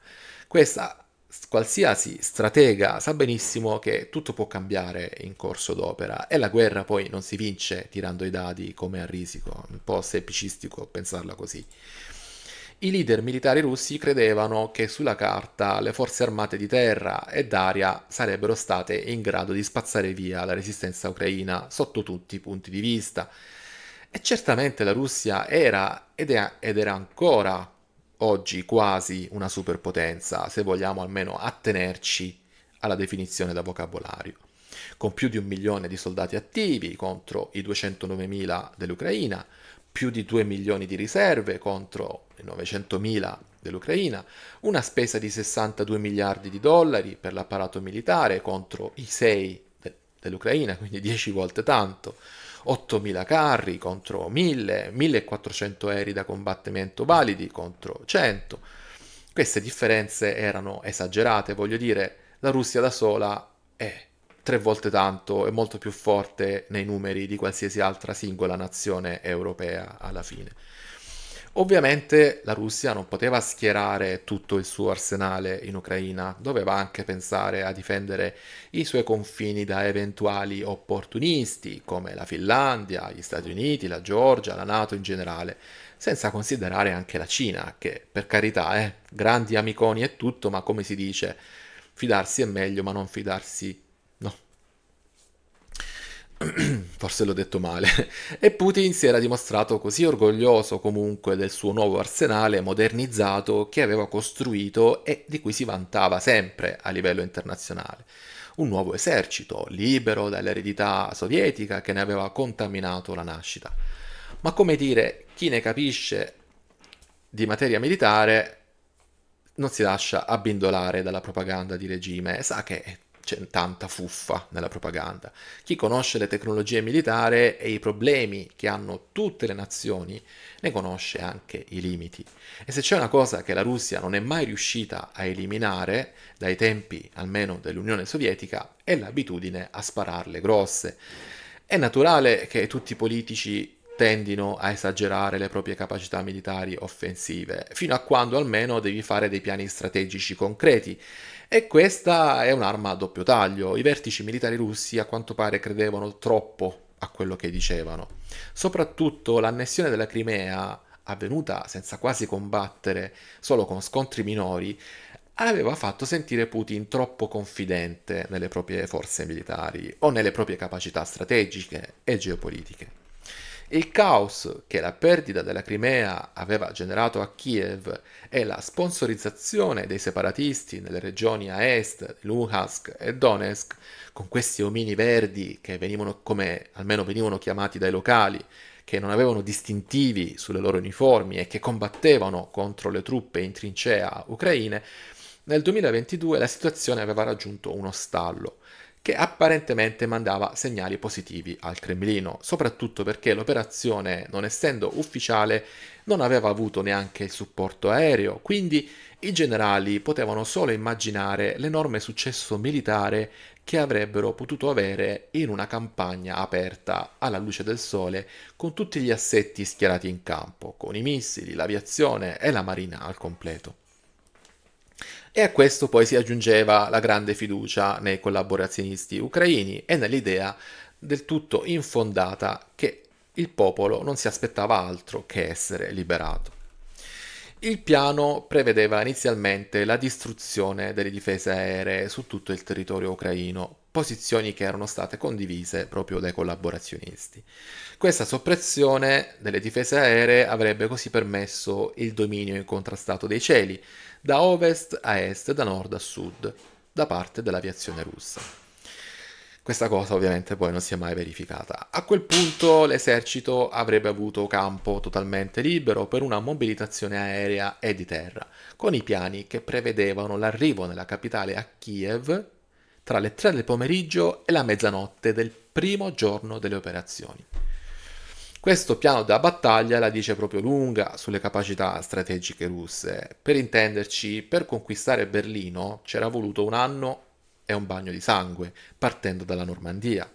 Questa qualsiasi stratega sa benissimo che tutto può cambiare in corso d'opera e la guerra poi non si vince tirando i dadi come a risico, un po' semplicistico pensarla così. I leader militari russi credevano che sulla carta le forze armate di terra e d'aria sarebbero state in grado di spazzare via la resistenza ucraina sotto tutti i punti di vista. E certamente la Russia era ed, è, ed era ancora oggi quasi una superpotenza, se vogliamo almeno attenerci alla definizione da vocabolario. Con più di un milione di soldati attivi contro i 209.000 dell'Ucraina, più di 2 milioni di riserve contro i 900.000 dell'Ucraina, una spesa di 62 miliardi di dollari per l'apparato militare contro i 6 dell'Ucraina, quindi 10 volte tanto, 8.000 carri contro 1.000, 1.400 aerei da combattimento validi contro 100. Queste differenze erano esagerate, voglio dire, la Russia da sola è tre volte tanto e molto più forte nei numeri di qualsiasi altra singola nazione europea alla fine. Ovviamente la Russia non poteva schierare tutto il suo arsenale in Ucraina, doveva anche pensare a difendere i suoi confini da eventuali opportunisti come la Finlandia, gli Stati Uniti, la Georgia, la Nato in generale, senza considerare anche la Cina, che per carità è eh, grandi amiconi e tutto, ma come si dice, fidarsi è meglio ma non fidarsi (clears throat) forse l'ho detto male, (laughs) e Putin si era dimostrato così orgoglioso comunque del suo nuovo arsenale modernizzato che aveva costruito e di cui si vantava sempre a livello internazionale. Un nuovo esercito, libero dall'eredità sovietica che ne aveva contaminato la nascita. Ma come dire, chi ne capisce di materia militare non si lascia abbindolare dalla propaganda di regime, sa che c'è tanta fuffa nella propaganda. Chi conosce le tecnologie militari e i problemi che hanno tutte le nazioni ne conosce anche i limiti. E se c'è una cosa che la Russia non è mai riuscita a eliminare, dai tempi almeno dell'Unione Sovietica, è l'abitudine a spararle grosse. È naturale che tutti i politici tendino a esagerare le proprie capacità militari offensive, fino a quando almeno devi fare dei piani strategici concreti e questa è un'arma a doppio taglio. I vertici militari russi a quanto pare credevano troppo a quello che dicevano. Soprattutto l'annessione della Crimea, avvenuta senza quasi combattere, solo con scontri minori, aveva fatto sentire Putin troppo confidente nelle proprie forze militari o nelle proprie capacità strategiche e geopolitiche. Il caos che la perdita della Crimea aveva generato a Kiev e la sponsorizzazione dei separatisti nelle regioni a est, Luhansk e Donetsk, con questi omini verdi che venivano come almeno venivano chiamati dai locali, che non avevano distintivi sulle loro uniformi e che combattevano contro le truppe in trincea ucraine, nel 2022 la situazione aveva raggiunto uno stallo che apparentemente mandava segnali positivi al Cremlino, soprattutto perché l'operazione, non essendo ufficiale, non aveva avuto neanche il supporto aereo, quindi i generali potevano solo immaginare l'enorme successo militare che avrebbero potuto avere in una campagna aperta alla luce del sole, con tutti gli assetti schierati in campo, con i missili, l'aviazione e la marina al completo e a questo poi si aggiungeva la grande fiducia nei collaborazionisti ucraini e nell'idea del tutto infondata che il popolo non si aspettava altro che essere liberato. Il piano prevedeva inizialmente la distruzione delle difese aeree su tutto il territorio ucraino, posizioni che erano state condivise proprio dai collaborazionisti. Questa soppressione delle difese aeree avrebbe così permesso il dominio incontrastato dei cieli, da ovest a est, da nord a sud, da parte dell'aviazione russa. Questa cosa ovviamente poi non si è mai verificata. A quel punto l'esercito avrebbe avuto campo totalmente libero per una mobilitazione aerea e di terra, con i piani che prevedevano l'arrivo nella capitale a Kiev tra le 3 del pomeriggio e la mezzanotte del primo giorno delle operazioni. Questo piano da battaglia la dice proprio lunga sulle capacità strategiche russe. Per intenderci, per conquistare Berlino c'era voluto un anno e un bagno di sangue, partendo dalla Normandia.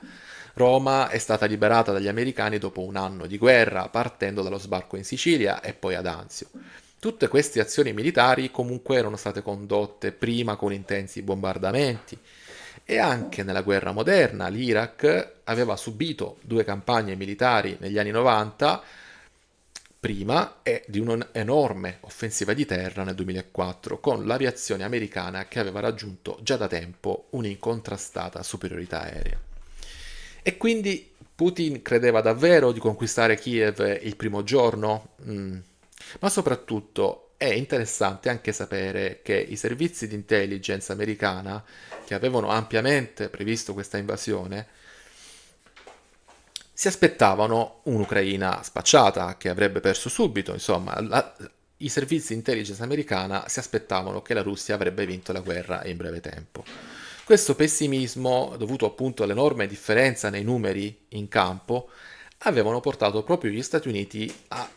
Roma è stata liberata dagli americani dopo un anno di guerra, partendo dallo sbarco in Sicilia e poi ad Anzio. Tutte queste azioni militari comunque erano state condotte prima con intensi bombardamenti, e anche nella guerra moderna l'Iraq aveva subito due campagne militari negli anni 90 prima e di un'enorme offensiva di terra nel 2004 con l'aviazione americana che aveva raggiunto già da tempo un'incontrastata superiorità aerea. E quindi Putin credeva davvero di conquistare Kiev il primo giorno? Mm. Ma soprattutto è interessante anche sapere che i servizi di intelligence americana che avevano ampiamente previsto questa invasione, si aspettavano un'Ucraina spacciata che avrebbe perso subito, insomma, la, i servizi intelligence americana si aspettavano che la Russia avrebbe vinto la guerra in breve tempo. Questo pessimismo, dovuto appunto all'enorme differenza nei numeri in campo, avevano portato proprio gli Stati Uniti a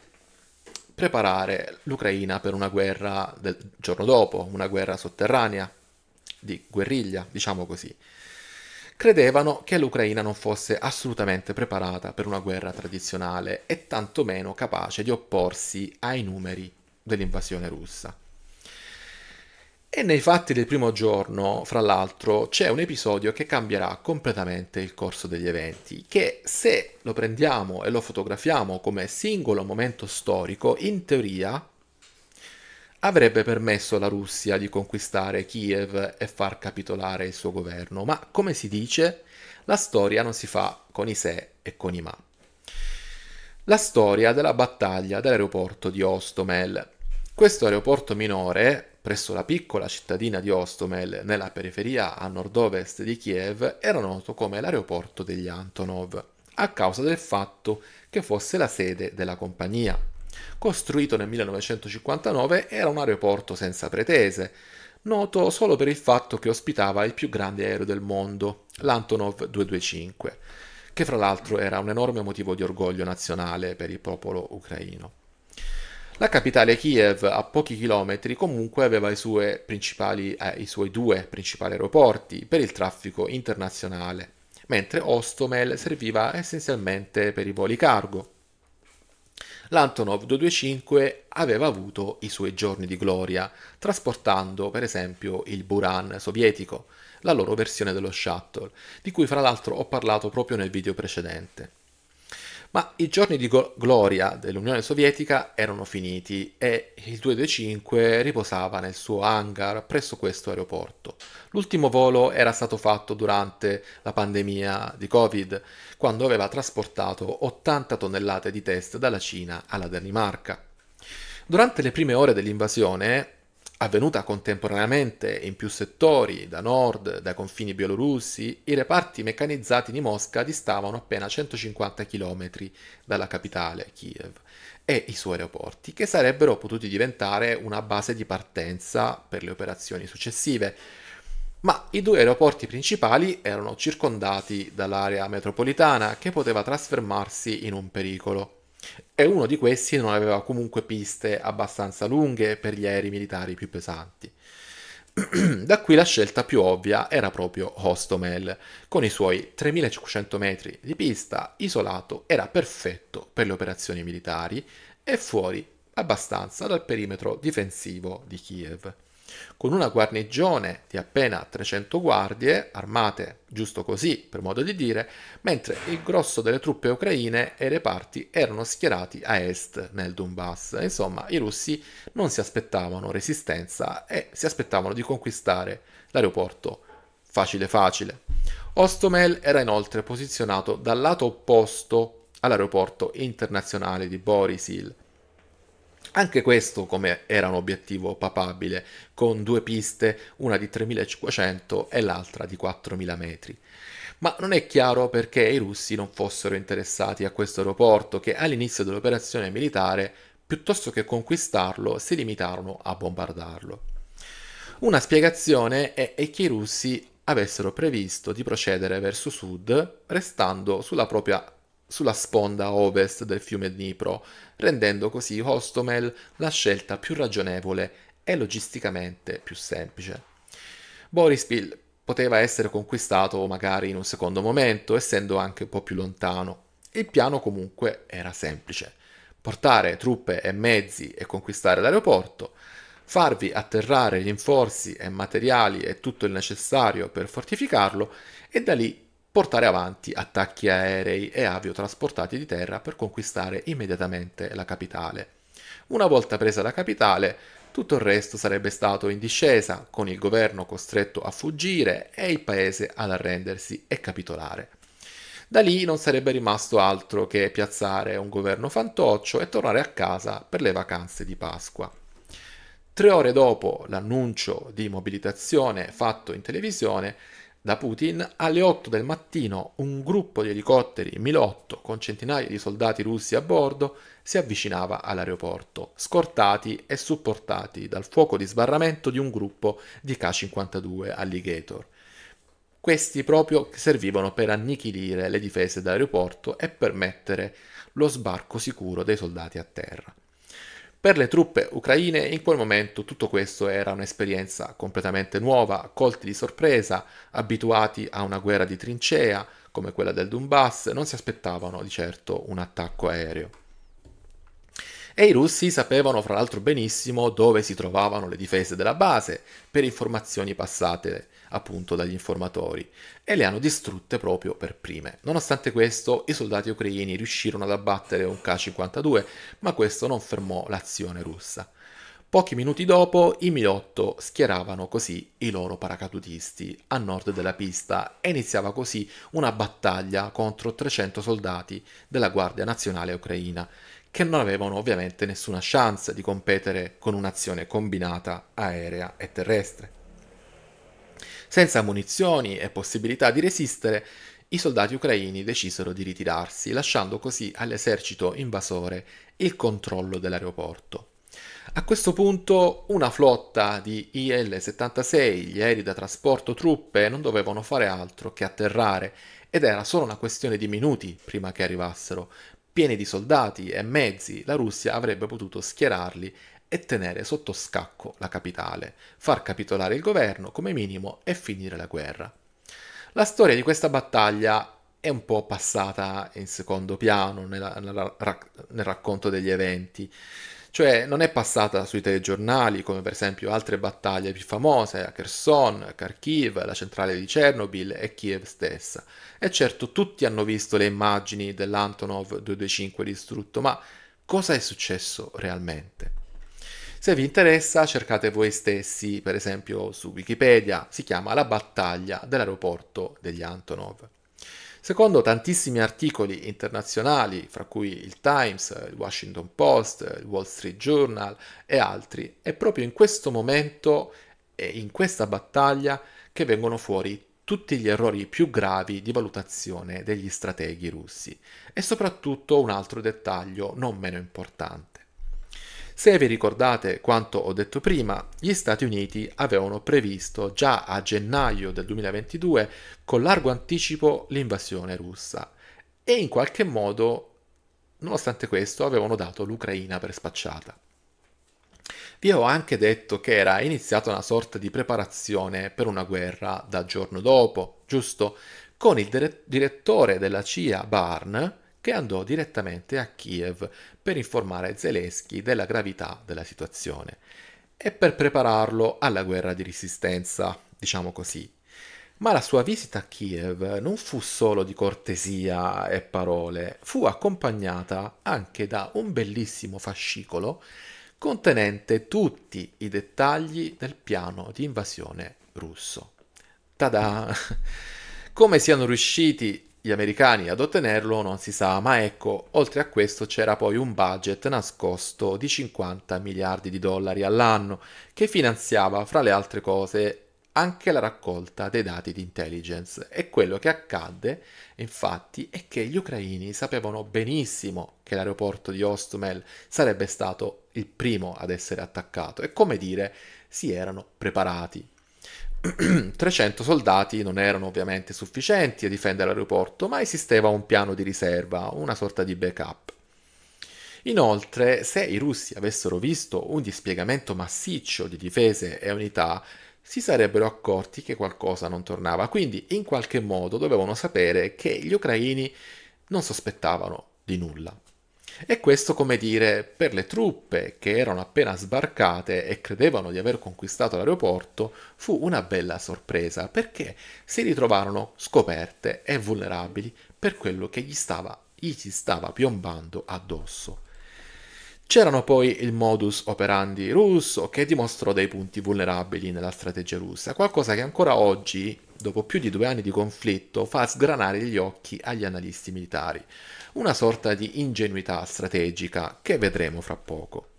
preparare l'Ucraina per una guerra del giorno dopo, una guerra sotterranea, di guerriglia, diciamo così, credevano che l'Ucraina non fosse assolutamente preparata per una guerra tradizionale e tantomeno capace di opporsi ai numeri dell'invasione russa. E nei fatti del primo giorno, fra l'altro, c'è un episodio che cambierà completamente il corso degli eventi, che se lo prendiamo e lo fotografiamo come singolo momento storico, in teoria avrebbe permesso alla Russia di conquistare Kiev e far capitolare il suo governo, ma come si dice, la storia non si fa con i se e con i ma. La storia della battaglia dell'aeroporto di Ostomel. Questo aeroporto minore, presso la piccola cittadina di Ostomel, nella periferia a nord-ovest di Kiev, era noto come l'aeroporto degli Antonov, a causa del fatto che fosse la sede della compagnia. Costruito nel 1959, era un aeroporto senza pretese, noto solo per il fatto che ospitava il più grande aereo del mondo, l'Antonov 225, che fra l'altro era un enorme motivo di orgoglio nazionale per il popolo ucraino. La capitale Kiev, a pochi chilometri, comunque aveva i, eh, i suoi due principali aeroporti per il traffico internazionale, mentre Ostomel serviva essenzialmente per i voli cargo l'Antonov 225 aveva avuto i suoi giorni di gloria, trasportando per esempio il Buran sovietico, la loro versione dello shuttle, di cui fra l'altro ho parlato proprio nel video precedente. Ma i giorni di gloria dell'Unione Sovietica erano finiti e il 225 riposava nel suo hangar presso questo aeroporto. L'ultimo volo era stato fatto durante la pandemia di Covid, quando aveva trasportato 80 tonnellate di test dalla Cina alla Danimarca. Durante le prime ore dell'invasione, avvenuta contemporaneamente in più settori, da nord, dai confini bielorussi, i reparti meccanizzati di Mosca distavano appena 150 km dalla capitale, Kiev, e i suoi aeroporti, che sarebbero potuti diventare una base di partenza per le operazioni successive. Ma i due aeroporti principali erano circondati dall'area metropolitana che poteva trasformarsi in un pericolo e uno di questi non aveva comunque piste abbastanza lunghe per gli aerei militari più pesanti. (clears throat) da qui la scelta più ovvia era proprio Hostomel, con i suoi 3500 metri di pista, isolato, era perfetto per le operazioni militari e fuori abbastanza dal perimetro difensivo di Kiev con una guarnigione di appena 300 guardie, armate giusto così per modo di dire, mentre il grosso delle truppe ucraine e i reparti erano schierati a est nel Donbass. Insomma, i russi non si aspettavano resistenza e si aspettavano di conquistare l'aeroporto facile facile. Ostomel era inoltre posizionato dal lato opposto all'aeroporto internazionale di Borisil, anche questo come era un obiettivo papabile, con due piste, una di 3500 e l'altra di 4000 metri. Ma non è chiaro perché i russi non fossero interessati a questo aeroporto che all'inizio dell'operazione militare, piuttosto che conquistarlo, si limitarono a bombardarlo. Una spiegazione è, è che i russi avessero previsto di procedere verso sud, restando sulla propria sulla sponda ovest del fiume Dnipro, rendendo così Hostomel la scelta più ragionevole e logisticamente più semplice. Borispil poteva essere conquistato magari in un secondo momento, essendo anche un po' più lontano. Il piano comunque era semplice. Portare truppe e mezzi e conquistare l'aeroporto, farvi atterrare rinforzi e materiali e tutto il necessario per fortificarlo e da lì portare avanti attacchi aerei e aviotrasportati di terra per conquistare immediatamente la capitale. Una volta presa la capitale, tutto il resto sarebbe stato in discesa, con il governo costretto a fuggire e il paese ad arrendersi e capitolare. Da lì non sarebbe rimasto altro che piazzare un governo fantoccio e tornare a casa per le vacanze di Pasqua. Tre ore dopo l'annuncio di mobilitazione fatto in televisione, da Putin, alle 8 del mattino un gruppo di elicotteri Milotto con centinaia di soldati russi a bordo si avvicinava all'aeroporto, scortati e supportati dal fuoco di sbarramento di un gruppo di K-52 Alligator. Questi proprio servivano per annichilire le difese dell'aeroporto e permettere lo sbarco sicuro dei soldati a terra. Per le truppe ucraine in quel momento tutto questo era un'esperienza completamente nuova, colti di sorpresa, abituati a una guerra di trincea come quella del Donbass, non si aspettavano di certo un attacco aereo. E i russi sapevano fra l'altro benissimo dove si trovavano le difese della base per informazioni passate appunto dagli informatori e le hanno distrutte proprio per prime. Nonostante questo i soldati ucraini riuscirono ad abbattere un K-52 ma questo non fermò l'azione russa. Pochi minuti dopo i Mi-8 schieravano così i loro paracadutisti a nord della pista e iniziava così una battaglia contro 300 soldati della Guardia Nazionale Ucraina che non avevano ovviamente nessuna chance di competere con un'azione combinata aerea e terrestre. Senza munizioni e possibilità di resistere, i soldati ucraini decisero di ritirarsi, lasciando così all'esercito invasore il controllo dell'aeroporto. A questo punto una flotta di IL-76, gli aerei da trasporto truppe, non dovevano fare altro che atterrare ed era solo una questione di minuti prima che arrivassero. Pieni di soldati e mezzi, la Russia avrebbe potuto schierarli e tenere sotto scacco la capitale, far capitolare il governo come minimo e finire la guerra. La storia di questa battaglia è un po' passata in secondo piano nella, nella, nel racconto degli eventi, cioè non è passata sui telegiornali come per esempio altre battaglie più famose a Kherson, Kharkiv, la centrale di Chernobyl e Kiev stessa. E certo tutti hanno visto le immagini dell'Antonov 225 distrutto, ma cosa è successo realmente? Se vi interessa cercate voi stessi, per esempio su Wikipedia, si chiama La battaglia dell'aeroporto degli Antonov. Secondo tantissimi articoli internazionali, fra cui il Times, il Washington Post, il Wall Street Journal e altri, è proprio in questo momento e in questa battaglia che vengono fuori tutti gli errori più gravi di valutazione degli strateghi russi e soprattutto un altro dettaglio non meno importante se vi ricordate quanto ho detto prima, gli Stati Uniti avevano previsto già a gennaio del 2022 con largo anticipo l'invasione russa e in qualche modo, nonostante questo, avevano dato l'Ucraina per spacciata. Vi ho anche detto che era iniziata una sorta di preparazione per una guerra da giorno dopo, giusto? Con il direttore della CIA, Barn, che andò direttamente a Kiev per informare Zelensky della gravità della situazione e per prepararlo alla guerra di resistenza, diciamo così. Ma la sua visita a Kiev non fu solo di cortesia e parole, fu accompagnata anche da un bellissimo fascicolo contenente tutti i dettagli del piano di invasione russo. Tada! (laughs) Come siano riusciti gli americani ad ottenerlo non si sa, ma ecco, oltre a questo c'era poi un budget nascosto di 50 miliardi di dollari all'anno che finanziava, fra le altre cose, anche la raccolta dei dati di intelligence. E quello che accadde, infatti, è che gli ucraini sapevano benissimo che l'aeroporto di Ostomel sarebbe stato il primo ad essere attaccato e, come dire, si erano preparati. 300 (clears throat) soldati non erano ovviamente sufficienti a difendere l'aeroporto, ma esisteva un piano di riserva, una sorta di backup. Inoltre, se i russi avessero visto un dispiegamento massiccio di difese e unità, si sarebbero accorti che qualcosa non tornava, quindi in qualche modo dovevano sapere che gli ucraini non sospettavano di nulla. E questo, come dire, per le truppe che erano appena sbarcate e credevano di aver conquistato l'aeroporto, fu una bella sorpresa perché si ritrovarono scoperte e vulnerabili per quello che gli stava, gli stava piombando addosso. C'erano poi il modus operandi russo che dimostrò dei punti vulnerabili nella strategia russa, qualcosa che ancora oggi, dopo più di due anni di conflitto, fa sgranare gli occhi agli analisti militari una sorta di ingenuità strategica che vedremo fra poco.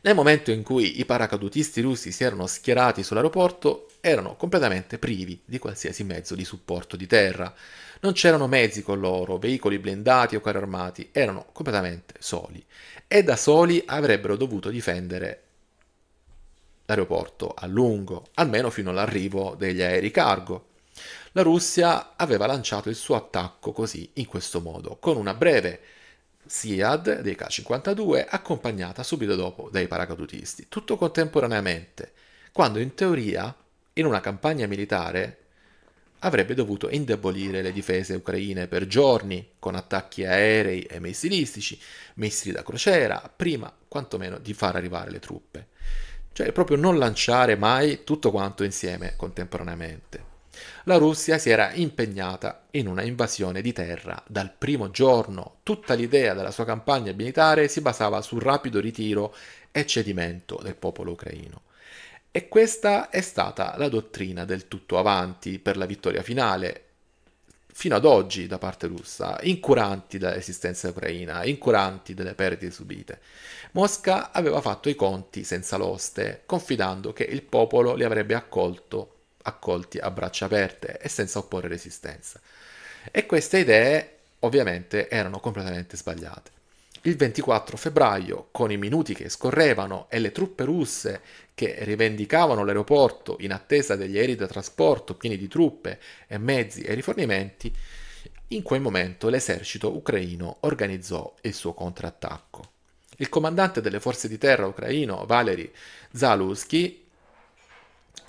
Nel momento in cui i paracadutisti russi si erano schierati sull'aeroporto, erano completamente privi di qualsiasi mezzo di supporto di terra. Non c'erano mezzi con loro, veicoli blindati o carri armati, erano completamente soli. E da soli avrebbero dovuto difendere l'aeroporto a lungo, almeno fino all'arrivo degli aerei cargo, la Russia aveva lanciato il suo attacco così, in questo modo, con una breve SIAD dei K-52 accompagnata subito dopo dai paracadutisti, tutto contemporaneamente, quando in teoria, in una campagna militare, avrebbe dovuto indebolire le difese ucraine per giorni con attacchi aerei e missilistici, missili da crociera, prima quantomeno di far arrivare le truppe. Cioè proprio non lanciare mai tutto quanto insieme contemporaneamente. La Russia si era impegnata in una invasione di terra. Dal primo giorno tutta l'idea della sua campagna militare si basava sul rapido ritiro e cedimento del popolo ucraino. E questa è stata la dottrina del tutto avanti per la vittoria finale fino ad oggi da parte russa, incuranti dell'esistenza ucraina, incuranti delle perdite subite. Mosca aveva fatto i conti senza l'oste, confidando che il popolo li avrebbe accolto accolti a braccia aperte e senza opporre resistenza. E queste idee ovviamente erano completamente sbagliate. Il 24 febbraio, con i minuti che scorrevano e le truppe russe che rivendicavano l'aeroporto in attesa degli aerei da trasporto pieni di truppe e mezzi e rifornimenti, in quel momento l'esercito ucraino organizzò il suo contrattacco. Il comandante delle forze di terra ucraino, Valery Zalusky,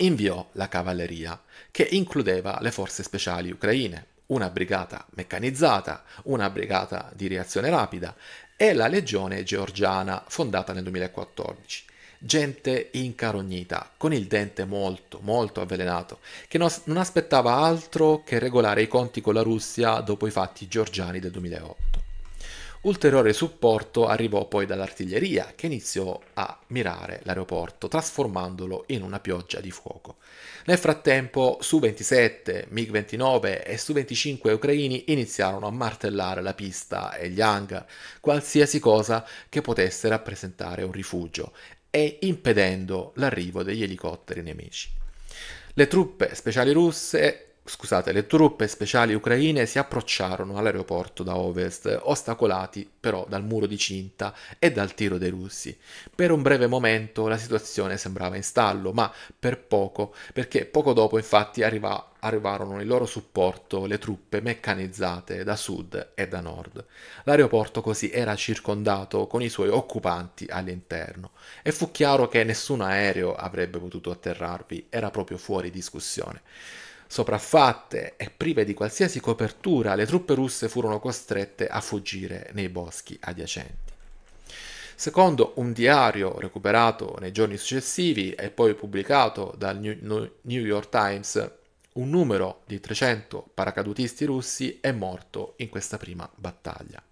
inviò la cavalleria, che includeva le forze speciali ucraine, una brigata meccanizzata, una brigata di reazione rapida e la legione georgiana fondata nel 2014. Gente incarognita, con il dente molto, molto avvelenato, che non aspettava altro che regolare i conti con la Russia dopo i fatti georgiani del 2008. Ulteriore supporto arrivò poi dall'artiglieria che iniziò a mirare l'aeroporto trasformandolo in una pioggia di fuoco. Nel frattempo Su-27, MiG-29 e Su-25 ucraini iniziarono a martellare la pista e gli hangar, qualsiasi cosa che potesse rappresentare un rifugio e impedendo l'arrivo degli elicotteri nemici. Le truppe speciali russe scusate, le truppe speciali ucraine si approcciarono all'aeroporto da ovest, ostacolati però dal muro di cinta e dal tiro dei russi. Per un breve momento la situazione sembrava in stallo, ma per poco, perché poco dopo infatti arrivò arrivarono in loro supporto le truppe meccanizzate da sud e da nord. L'aeroporto così era circondato con i suoi occupanti all'interno e fu chiaro che nessun aereo avrebbe potuto atterrarvi, era proprio fuori discussione. Sopraffatte e prive di qualsiasi copertura, le truppe russe furono costrette a fuggire nei boschi adiacenti. Secondo un diario recuperato nei giorni successivi e poi pubblicato dal New York Times, un numero di 300 paracadutisti russi è morto in questa prima battaglia.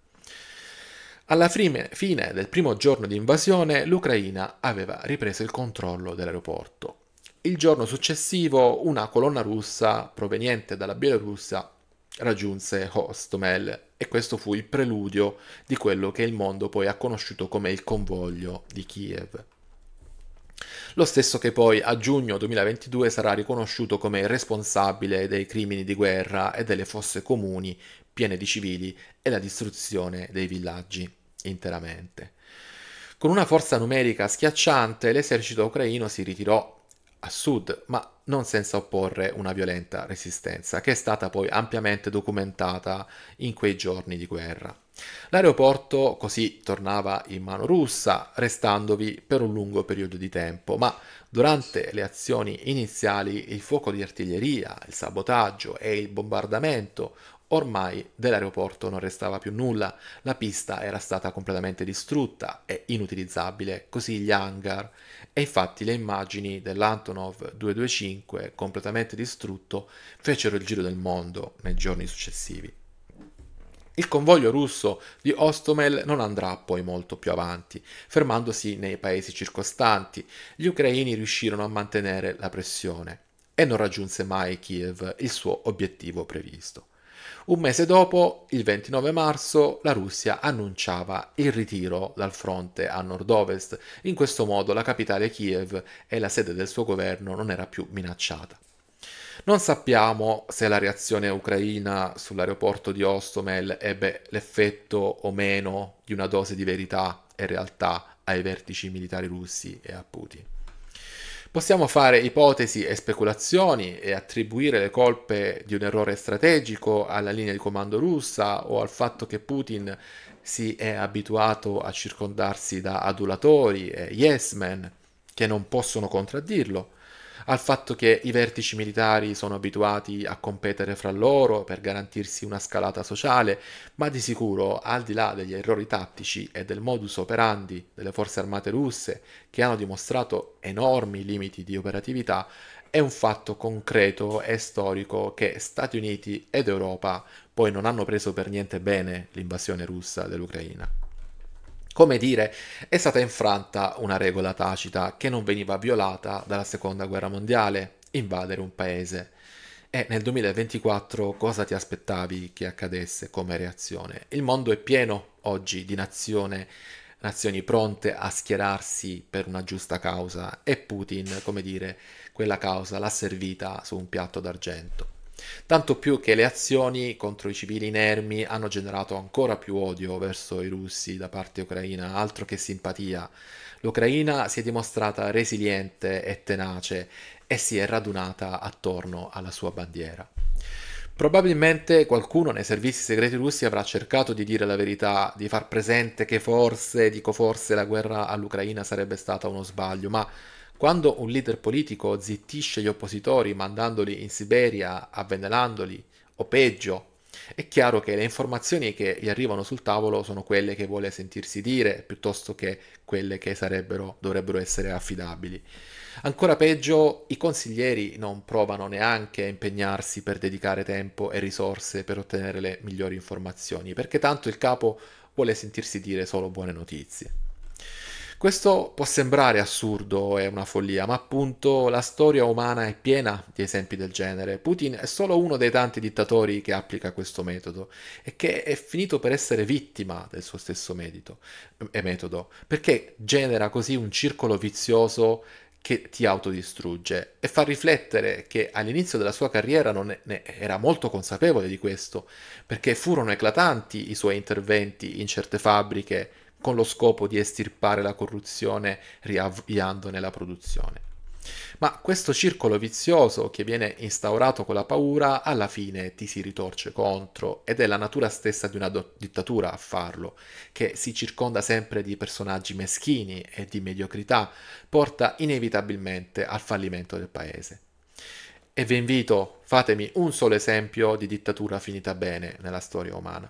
Alla fine del primo giorno di invasione, l'Ucraina aveva ripreso il controllo dell'aeroporto, il giorno successivo una colonna russa proveniente dalla Bielorussia raggiunse Hostomel e questo fu il preludio di quello che il mondo poi ha conosciuto come il convoglio di Kiev. Lo stesso che poi a giugno 2022 sarà riconosciuto come responsabile dei crimini di guerra e delle fosse comuni piene di civili e la distruzione dei villaggi interamente. Con una forza numerica schiacciante, l'esercito ucraino si ritirò a sud, ma non senza opporre una violenta resistenza, che è stata poi ampiamente documentata in quei giorni di guerra. L'aeroporto così tornava in mano russa, restandovi per un lungo periodo di tempo, ma durante le azioni iniziali il fuoco di artiglieria, il sabotaggio e il bombardamento Ormai dell'aeroporto non restava più nulla, la pista era stata completamente distrutta e inutilizzabile, così gli hangar e infatti le immagini dell'Antonov 225 completamente distrutto fecero il giro del mondo nei giorni successivi. Il convoglio russo di Ostomel non andrà poi molto più avanti, fermandosi nei paesi circostanti. Gli ucraini riuscirono a mantenere la pressione e non raggiunse mai Kiev il suo obiettivo previsto. Un mese dopo, il 29 marzo, la Russia annunciava il ritiro dal fronte a nord-ovest. In questo modo la capitale Kiev e la sede del suo governo non era più minacciata. Non sappiamo se la reazione ucraina sull'aeroporto di Ostomel ebbe l'effetto o meno di una dose di verità e realtà ai vertici militari russi e a Putin. Possiamo fare ipotesi e speculazioni e attribuire le colpe di un errore strategico alla linea di comando russa o al fatto che Putin si è abituato a circondarsi da adulatori e yes men che non possono contraddirlo al fatto che i vertici militari sono abituati a competere fra loro per garantirsi una scalata sociale, ma di sicuro, al di là degli errori tattici e del modus operandi delle forze armate russe, che hanno dimostrato enormi limiti di operatività, è un fatto concreto e storico che Stati Uniti ed Europa poi non hanno preso per niente bene l'invasione russa dell'Ucraina. Come dire, è stata infranta una regola tacita che non veniva violata dalla seconda guerra mondiale, invadere un paese. E nel 2024 cosa ti aspettavi che accadesse come reazione? Il mondo è pieno oggi di nazione, nazioni pronte a schierarsi per una giusta causa e Putin, come dire, quella causa l'ha servita su un piatto d'argento. Tanto più che le azioni contro i civili inermi hanno generato ancora più odio verso i russi da parte ucraina, altro che simpatia. L'Ucraina si è dimostrata resiliente e tenace e si è radunata attorno alla sua bandiera. Probabilmente qualcuno nei servizi segreti russi avrà cercato di dire la verità, di far presente che forse, dico forse, la guerra all'Ucraina sarebbe stata uno sbaglio, ma quando un leader politico zittisce gli oppositori mandandoli in Siberia, avvelenandoli o peggio, è chiaro che le informazioni che gli arrivano sul tavolo sono quelle che vuole sentirsi dire piuttosto che quelle che dovrebbero essere affidabili. Ancora peggio, i consiglieri non provano neanche a impegnarsi per dedicare tempo e risorse per ottenere le migliori informazioni, perché tanto il capo vuole sentirsi dire solo buone notizie. Questo può sembrare assurdo e una follia, ma appunto la storia umana è piena di esempi del genere. Putin è solo uno dei tanti dittatori che applica questo metodo e che è finito per essere vittima del suo stesso medito, eh, metodo, perché genera così un circolo vizioso che ti autodistrugge e fa riflettere che all'inizio della sua carriera non ne era molto consapevole di questo, perché furono eclatanti i suoi interventi in certe fabbriche con lo scopo di estirpare la corruzione riavviandone la produzione. Ma questo circolo vizioso che viene instaurato con la paura alla fine ti si ritorce contro ed è la natura stessa di una do- dittatura a farlo, che si circonda sempre di personaggi meschini e di mediocrità, porta inevitabilmente al fallimento del paese. E vi invito, fatemi un solo esempio di dittatura finita bene nella storia umana.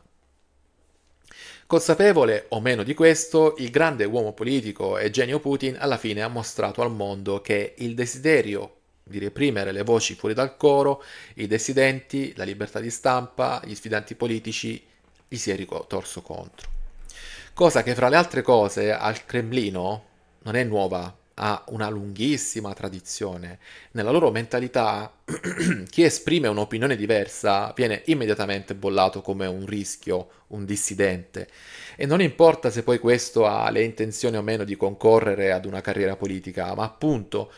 Consapevole o meno di questo, il grande uomo politico e genio Putin alla fine ha mostrato al mondo che il desiderio di reprimere le voci fuori dal coro, i dissidenti, la libertà di stampa, gli sfidanti politici, gli si è ritorso contro. Cosa che fra le altre cose al Cremlino non è nuova ha una lunghissima tradizione. Nella loro mentalità, (clears throat) chi esprime un'opinione diversa viene immediatamente bollato come un rischio, un dissidente. E non importa se poi questo ha le intenzioni o meno di concorrere ad una carriera politica, ma appunto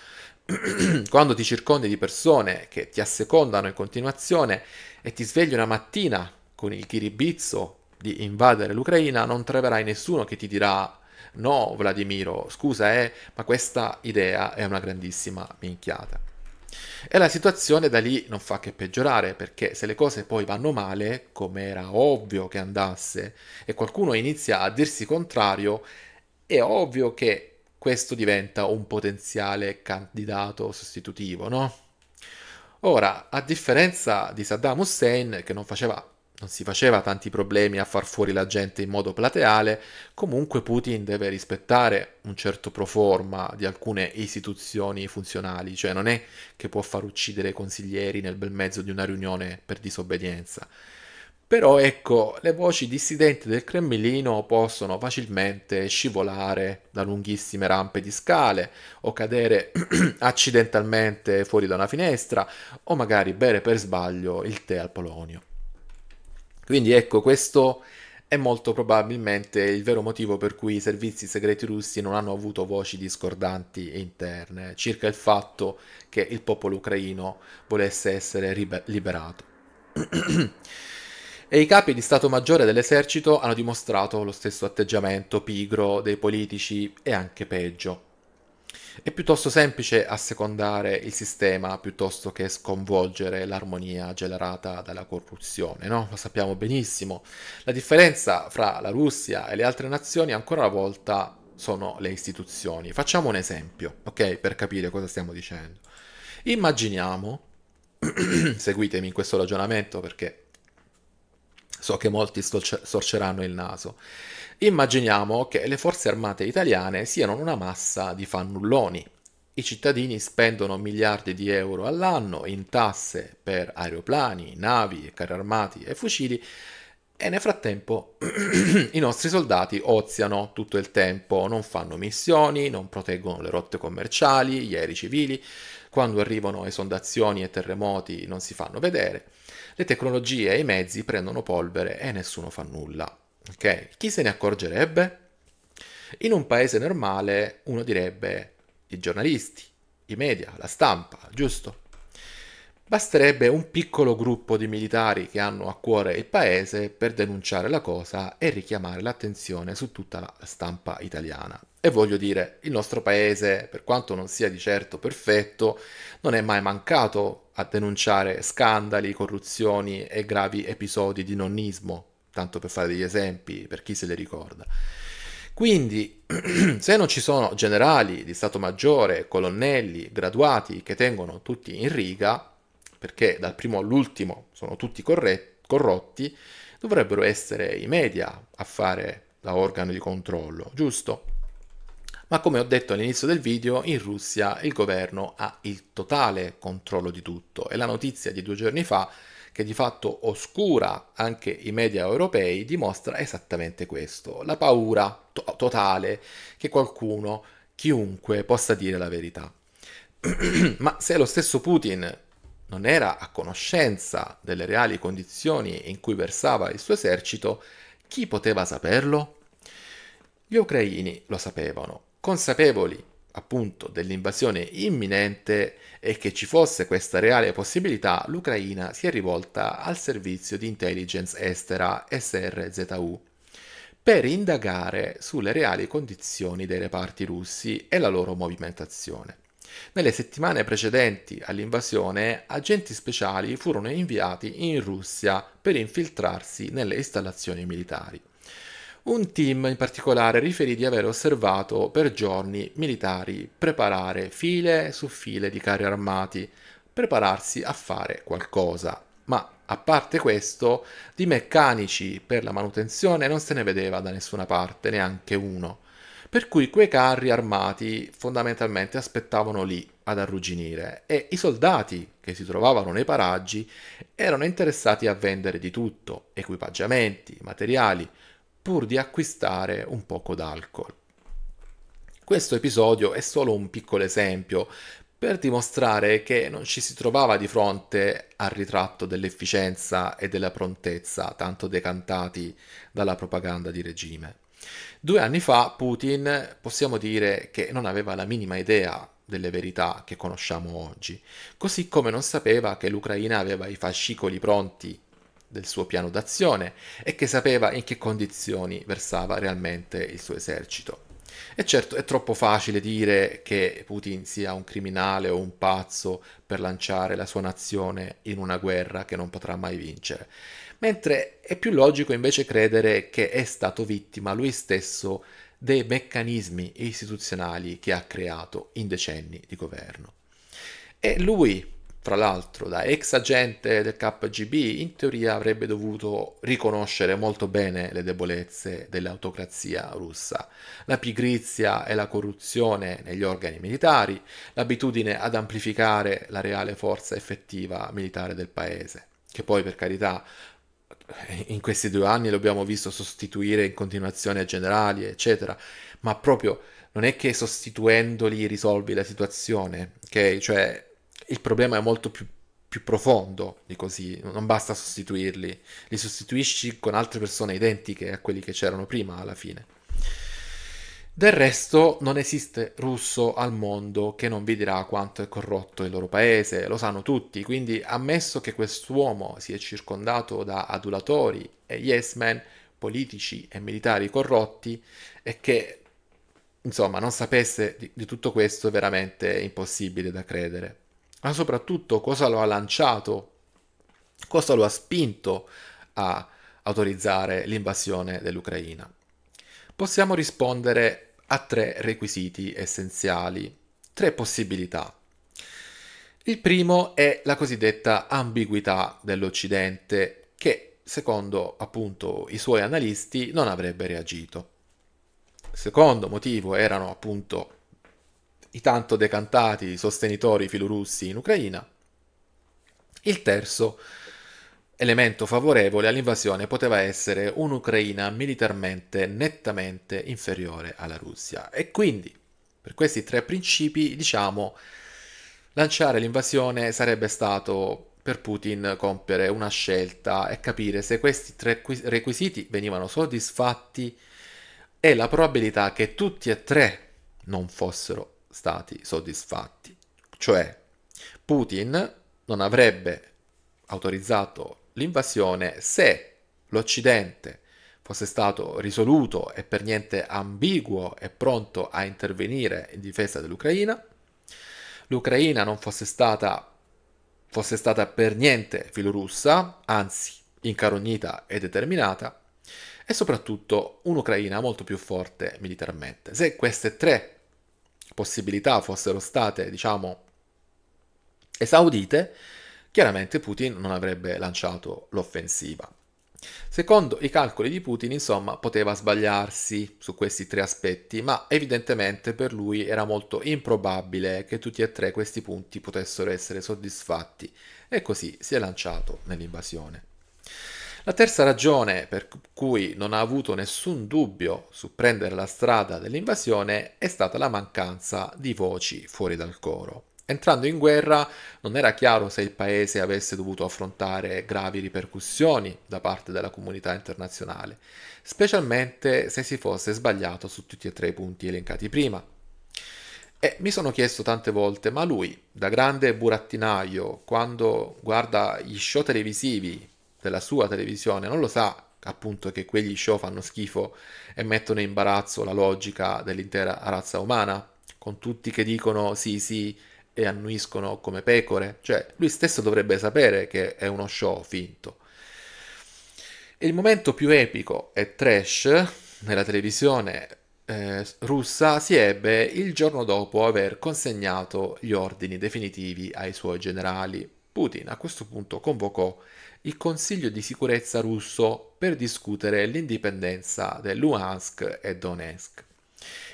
(clears throat) quando ti circondi di persone che ti assecondano in continuazione e ti svegli una mattina con il chiribizzo di invadere l'Ucraina, non troverai nessuno che ti dirà No, Vladimiro, scusa, eh, ma questa idea è una grandissima minchiata. E la situazione da lì non fa che peggiorare, perché se le cose poi vanno male, come era ovvio che andasse, e qualcuno inizia a dirsi contrario, è ovvio che questo diventa un potenziale candidato sostitutivo, no? Ora, a differenza di Saddam Hussein, che non faceva non si faceva tanti problemi a far fuori la gente in modo plateale, comunque Putin deve rispettare un certo pro forma di alcune istituzioni funzionali, cioè non è che può far uccidere consiglieri nel bel mezzo di una riunione per disobbedienza. Però ecco, le voci dissidenti del Cremlino possono facilmente scivolare da lunghissime rampe di scale o cadere (clears throat) accidentalmente fuori da una finestra o magari bere per sbaglio il tè al polonio. Quindi ecco, questo è molto probabilmente il vero motivo per cui i servizi segreti russi non hanno avuto voci discordanti interne circa il fatto che il popolo ucraino volesse essere liberato. e i capi di Stato Maggiore dell'esercito hanno dimostrato lo stesso atteggiamento pigro dei politici e anche peggio. È piuttosto semplice assecondare il sistema piuttosto che sconvolgere l'armonia generata dalla corruzione, no? Lo sappiamo benissimo. La differenza fra la Russia e le altre nazioni ancora una volta sono le istituzioni. Facciamo un esempio, ok? Per capire cosa stiamo dicendo. Immaginiamo, (clears throat) seguitemi in questo ragionamento perché so che molti storceranno il naso. Immaginiamo che le forze armate italiane siano una massa di fannulloni. I cittadini spendono miliardi di euro all'anno in tasse per aeroplani, navi, carri armati e fucili e nel frattempo (clears throat) i nostri soldati oziano tutto il tempo, non fanno missioni, non proteggono le rotte commerciali, gli aerei civili, quando arrivano esondazioni e terremoti non si fanno vedere, le tecnologie e i mezzi prendono polvere e nessuno fa nulla. Ok? Chi se ne accorgerebbe? In un paese normale uno direbbe i giornalisti, i media, la stampa, giusto? Basterebbe un piccolo gruppo di militari che hanno a cuore il paese per denunciare la cosa e richiamare l'attenzione su tutta la stampa italiana. E voglio dire, il nostro paese, per quanto non sia di certo perfetto, non è mai mancato a denunciare scandali, corruzioni e gravi episodi di nonnismo tanto per fare degli esempi, per chi se le ricorda. Quindi, (clears throat) se non ci sono generali di Stato Maggiore, colonnelli, graduati che tengono tutti in riga, perché dal primo all'ultimo sono tutti corre- corrotti, dovrebbero essere i media a fare da organo di controllo, giusto? Ma come ho detto all'inizio del video, in Russia il governo ha il totale controllo di tutto e la notizia di due giorni fa che di fatto oscura anche i media europei, dimostra esattamente questo, la paura to- totale che qualcuno, chiunque, possa dire la verità. (clears throat) Ma se lo stesso Putin non era a conoscenza delle reali condizioni in cui versava il suo esercito, chi poteva saperlo? Gli ucraini lo sapevano, consapevoli appunto dell'invasione imminente e che ci fosse questa reale possibilità, l'Ucraina si è rivolta al servizio di intelligence estera SRZU per indagare sulle reali condizioni dei reparti russi e la loro movimentazione. Nelle settimane precedenti all'invasione, agenti speciali furono inviati in Russia per infiltrarsi nelle installazioni militari. Un team in particolare riferì di aver osservato per giorni militari preparare file su file di carri armati, prepararsi a fare qualcosa, ma a parte questo, di meccanici per la manutenzione non se ne vedeva da nessuna parte, neanche uno. Per cui quei carri armati fondamentalmente aspettavano lì ad arrugginire e i soldati che si trovavano nei paraggi erano interessati a vendere di tutto, equipaggiamenti, materiali, pur di acquistare un poco d'alcol. Questo episodio è solo un piccolo esempio per dimostrare che non ci si trovava di fronte al ritratto dell'efficienza e della prontezza tanto decantati dalla propaganda di regime. Due anni fa Putin possiamo dire che non aveva la minima idea delle verità che conosciamo oggi, così come non sapeva che l'Ucraina aveva i fascicoli pronti del suo piano d'azione e che sapeva in che condizioni versava realmente il suo esercito. E certo è troppo facile dire che Putin sia un criminale o un pazzo per lanciare la sua nazione in una guerra che non potrà mai vincere, mentre è più logico invece credere che è stato vittima lui stesso dei meccanismi istituzionali che ha creato in decenni di governo. E lui, fra l'altro, da ex agente del KGB, in teoria avrebbe dovuto riconoscere molto bene le debolezze dell'autocrazia russa, la pigrizia e la corruzione negli organi militari, l'abitudine ad amplificare la reale forza effettiva militare del paese, che poi per carità in questi due anni l'abbiamo visto sostituire in continuazione generali, eccetera, ma proprio non è che sostituendoli risolvi la situazione, ok? Cioè il problema è molto più, più profondo di così, non basta sostituirli, li sostituisci con altre persone identiche a quelli che c'erano prima alla fine. Del resto non esiste russo al mondo che non vi dirà quanto è corrotto il loro paese, lo sanno tutti, quindi ammesso che quest'uomo sia circondato da adulatori e yes men, politici e militari corrotti, e che insomma non sapesse di, di tutto questo è veramente impossibile da credere ma soprattutto cosa lo ha lanciato, cosa lo ha spinto a autorizzare l'invasione dell'Ucraina. Possiamo rispondere a tre requisiti essenziali, tre possibilità. Il primo è la cosiddetta ambiguità dell'Occidente che, secondo appunto i suoi analisti, non avrebbe reagito. secondo motivo erano appunto i tanto decantati sostenitori filorussi in Ucraina. Il terzo elemento favorevole all'invasione poteva essere un'Ucraina militarmente nettamente inferiore alla Russia. E quindi, per questi tre principi, diciamo, lanciare l'invasione sarebbe stato per Putin compiere una scelta e capire se questi tre requisiti venivano soddisfatti e la probabilità che tutti e tre non fossero stati soddisfatti. Cioè, Putin non avrebbe autorizzato l'invasione se l'Occidente fosse stato risoluto e per niente ambiguo e pronto a intervenire in difesa dell'Ucraina, l'Ucraina non fosse stata, fosse stata per niente filorussa, anzi incarognita e determinata, e soprattutto un'Ucraina molto più forte militarmente. Se queste tre possibilità fossero state, diciamo, esaudite, chiaramente Putin non avrebbe lanciato l'offensiva. Secondo i calcoli di Putin, insomma, poteva sbagliarsi su questi tre aspetti, ma evidentemente per lui era molto improbabile che tutti e tre questi punti potessero essere soddisfatti e così si è lanciato nell'invasione. La terza ragione per cui non ha avuto nessun dubbio su prendere la strada dell'invasione è stata la mancanza di voci fuori dal coro. Entrando in guerra non era chiaro se il paese avesse dovuto affrontare gravi ripercussioni da parte della comunità internazionale, specialmente se si fosse sbagliato su tutti e tre i punti elencati prima. E mi sono chiesto tante volte, ma lui, da grande burattinaio, quando guarda gli show televisivi della sua televisione non lo sa appunto che quegli show fanno schifo e mettono in imbarazzo la logica dell'intera razza umana, con tutti che dicono sì sì e annuiscono come pecore, cioè lui stesso dovrebbe sapere che è uno show finto. il momento più epico e trash nella televisione eh, russa si ebbe il giorno dopo aver consegnato gli ordini definitivi ai suoi generali. Putin a questo punto convocò il Consiglio di sicurezza russo per discutere l'indipendenza del Luhansk e Donetsk.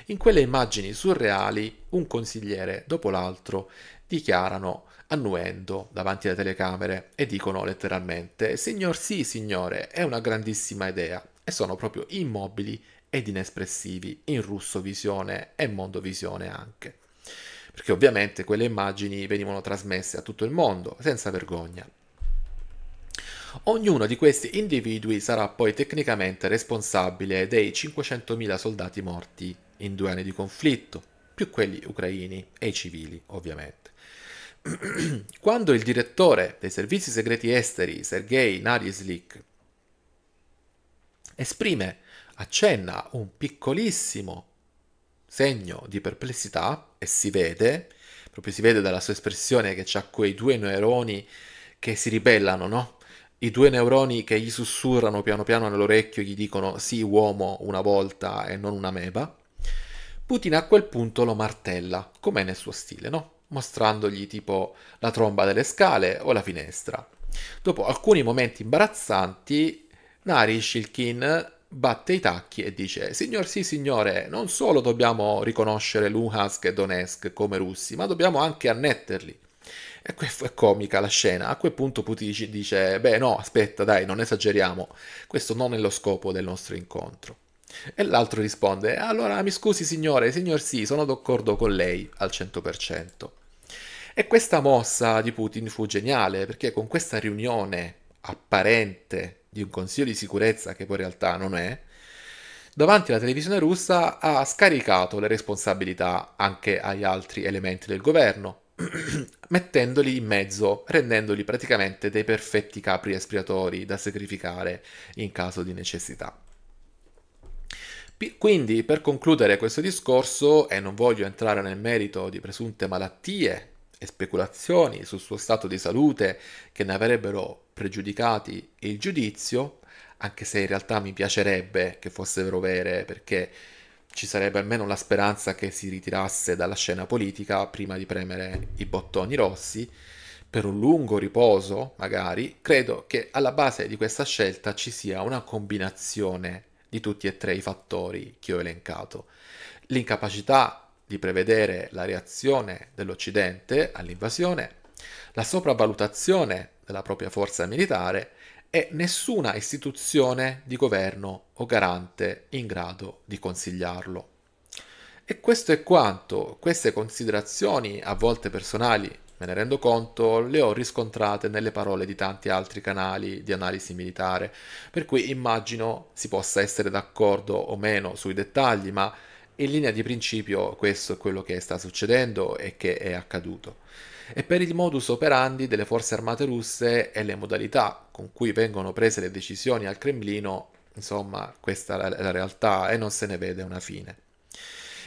In quelle immagini surreali un consigliere dopo l'altro dichiarano annuendo davanti alle telecamere e dicono letteralmente signor sì signore è una grandissima idea e sono proprio immobili ed inespressivi in russo visione e mondo visione anche perché ovviamente quelle immagini venivano trasmesse a tutto il mondo senza vergogna Ognuno di questi individui sarà poi tecnicamente responsabile dei 500.000 soldati morti in due anni di conflitto, più quelli ucraini e i civili ovviamente. (clears throat) Quando il direttore dei servizi segreti esteri, Sergei Narislik, esprime, accenna un piccolissimo segno di perplessità e si vede, proprio si vede dalla sua espressione che ha quei due neuroni che si ribellano, no? i due neuroni che gli sussurrano piano piano nell'orecchio gli dicono sì uomo una volta e non una meba, Putin a quel punto lo martella, com'è nel suo stile, no? Mostrandogli tipo la tromba delle scale o la finestra. Dopo alcuni momenti imbarazzanti, Nari Shilkin batte i tacchi e dice Signor sì signore, non solo dobbiamo riconoscere Luhansk e Donetsk come russi, ma dobbiamo anche annetterli è, è comica la scena. A quel punto Putici dice, beh no, aspetta, dai, non esageriamo, questo non è lo scopo del nostro incontro. E l'altro risponde, allora mi scusi signore, signor sì, sono d'accordo con lei al 100%. E questa mossa di Putin fu geniale perché con questa riunione apparente di un consiglio di sicurezza che poi in realtà non è, davanti alla televisione russa ha scaricato le responsabilità anche agli altri elementi del governo, (clears throat) mettendoli in mezzo, rendendoli praticamente dei perfetti capri espiatori da sacrificare in caso di necessità. Quindi, per concludere questo discorso, e non voglio entrare nel merito di presunte malattie e speculazioni sul suo stato di salute che ne avrebbero pregiudicati il giudizio, anche se in realtà mi piacerebbe che fossero vere perché ci sarebbe almeno la speranza che si ritirasse dalla scena politica prima di premere i bottoni rossi, per un lungo riposo magari, credo che alla base di questa scelta ci sia una combinazione di tutti e tre i fattori che ho elencato. L'incapacità di prevedere la reazione dell'Occidente all'invasione, la sopravvalutazione della propria forza militare e nessuna istituzione di governo o garante in grado di consigliarlo. E questo è quanto queste considerazioni, a volte personali, me ne rendo conto, le ho riscontrate nelle parole di tanti altri canali di analisi militare, per cui immagino si possa essere d'accordo o meno sui dettagli, ma in linea di principio questo è quello che sta succedendo e che è accaduto. E per il modus operandi delle forze armate russe e le modalità con cui vengono prese le decisioni al Cremlino, insomma, questa è la realtà e non se ne vede una fine.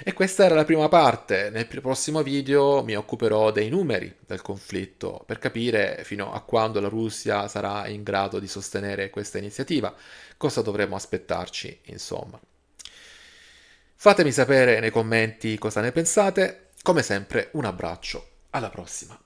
E questa era la prima parte, nel prossimo video mi occuperò dei numeri del conflitto per capire fino a quando la Russia sarà in grado di sostenere questa iniziativa, cosa dovremo aspettarci, insomma. Fatemi sapere nei commenti cosa ne pensate, come sempre un abbraccio, alla prossima!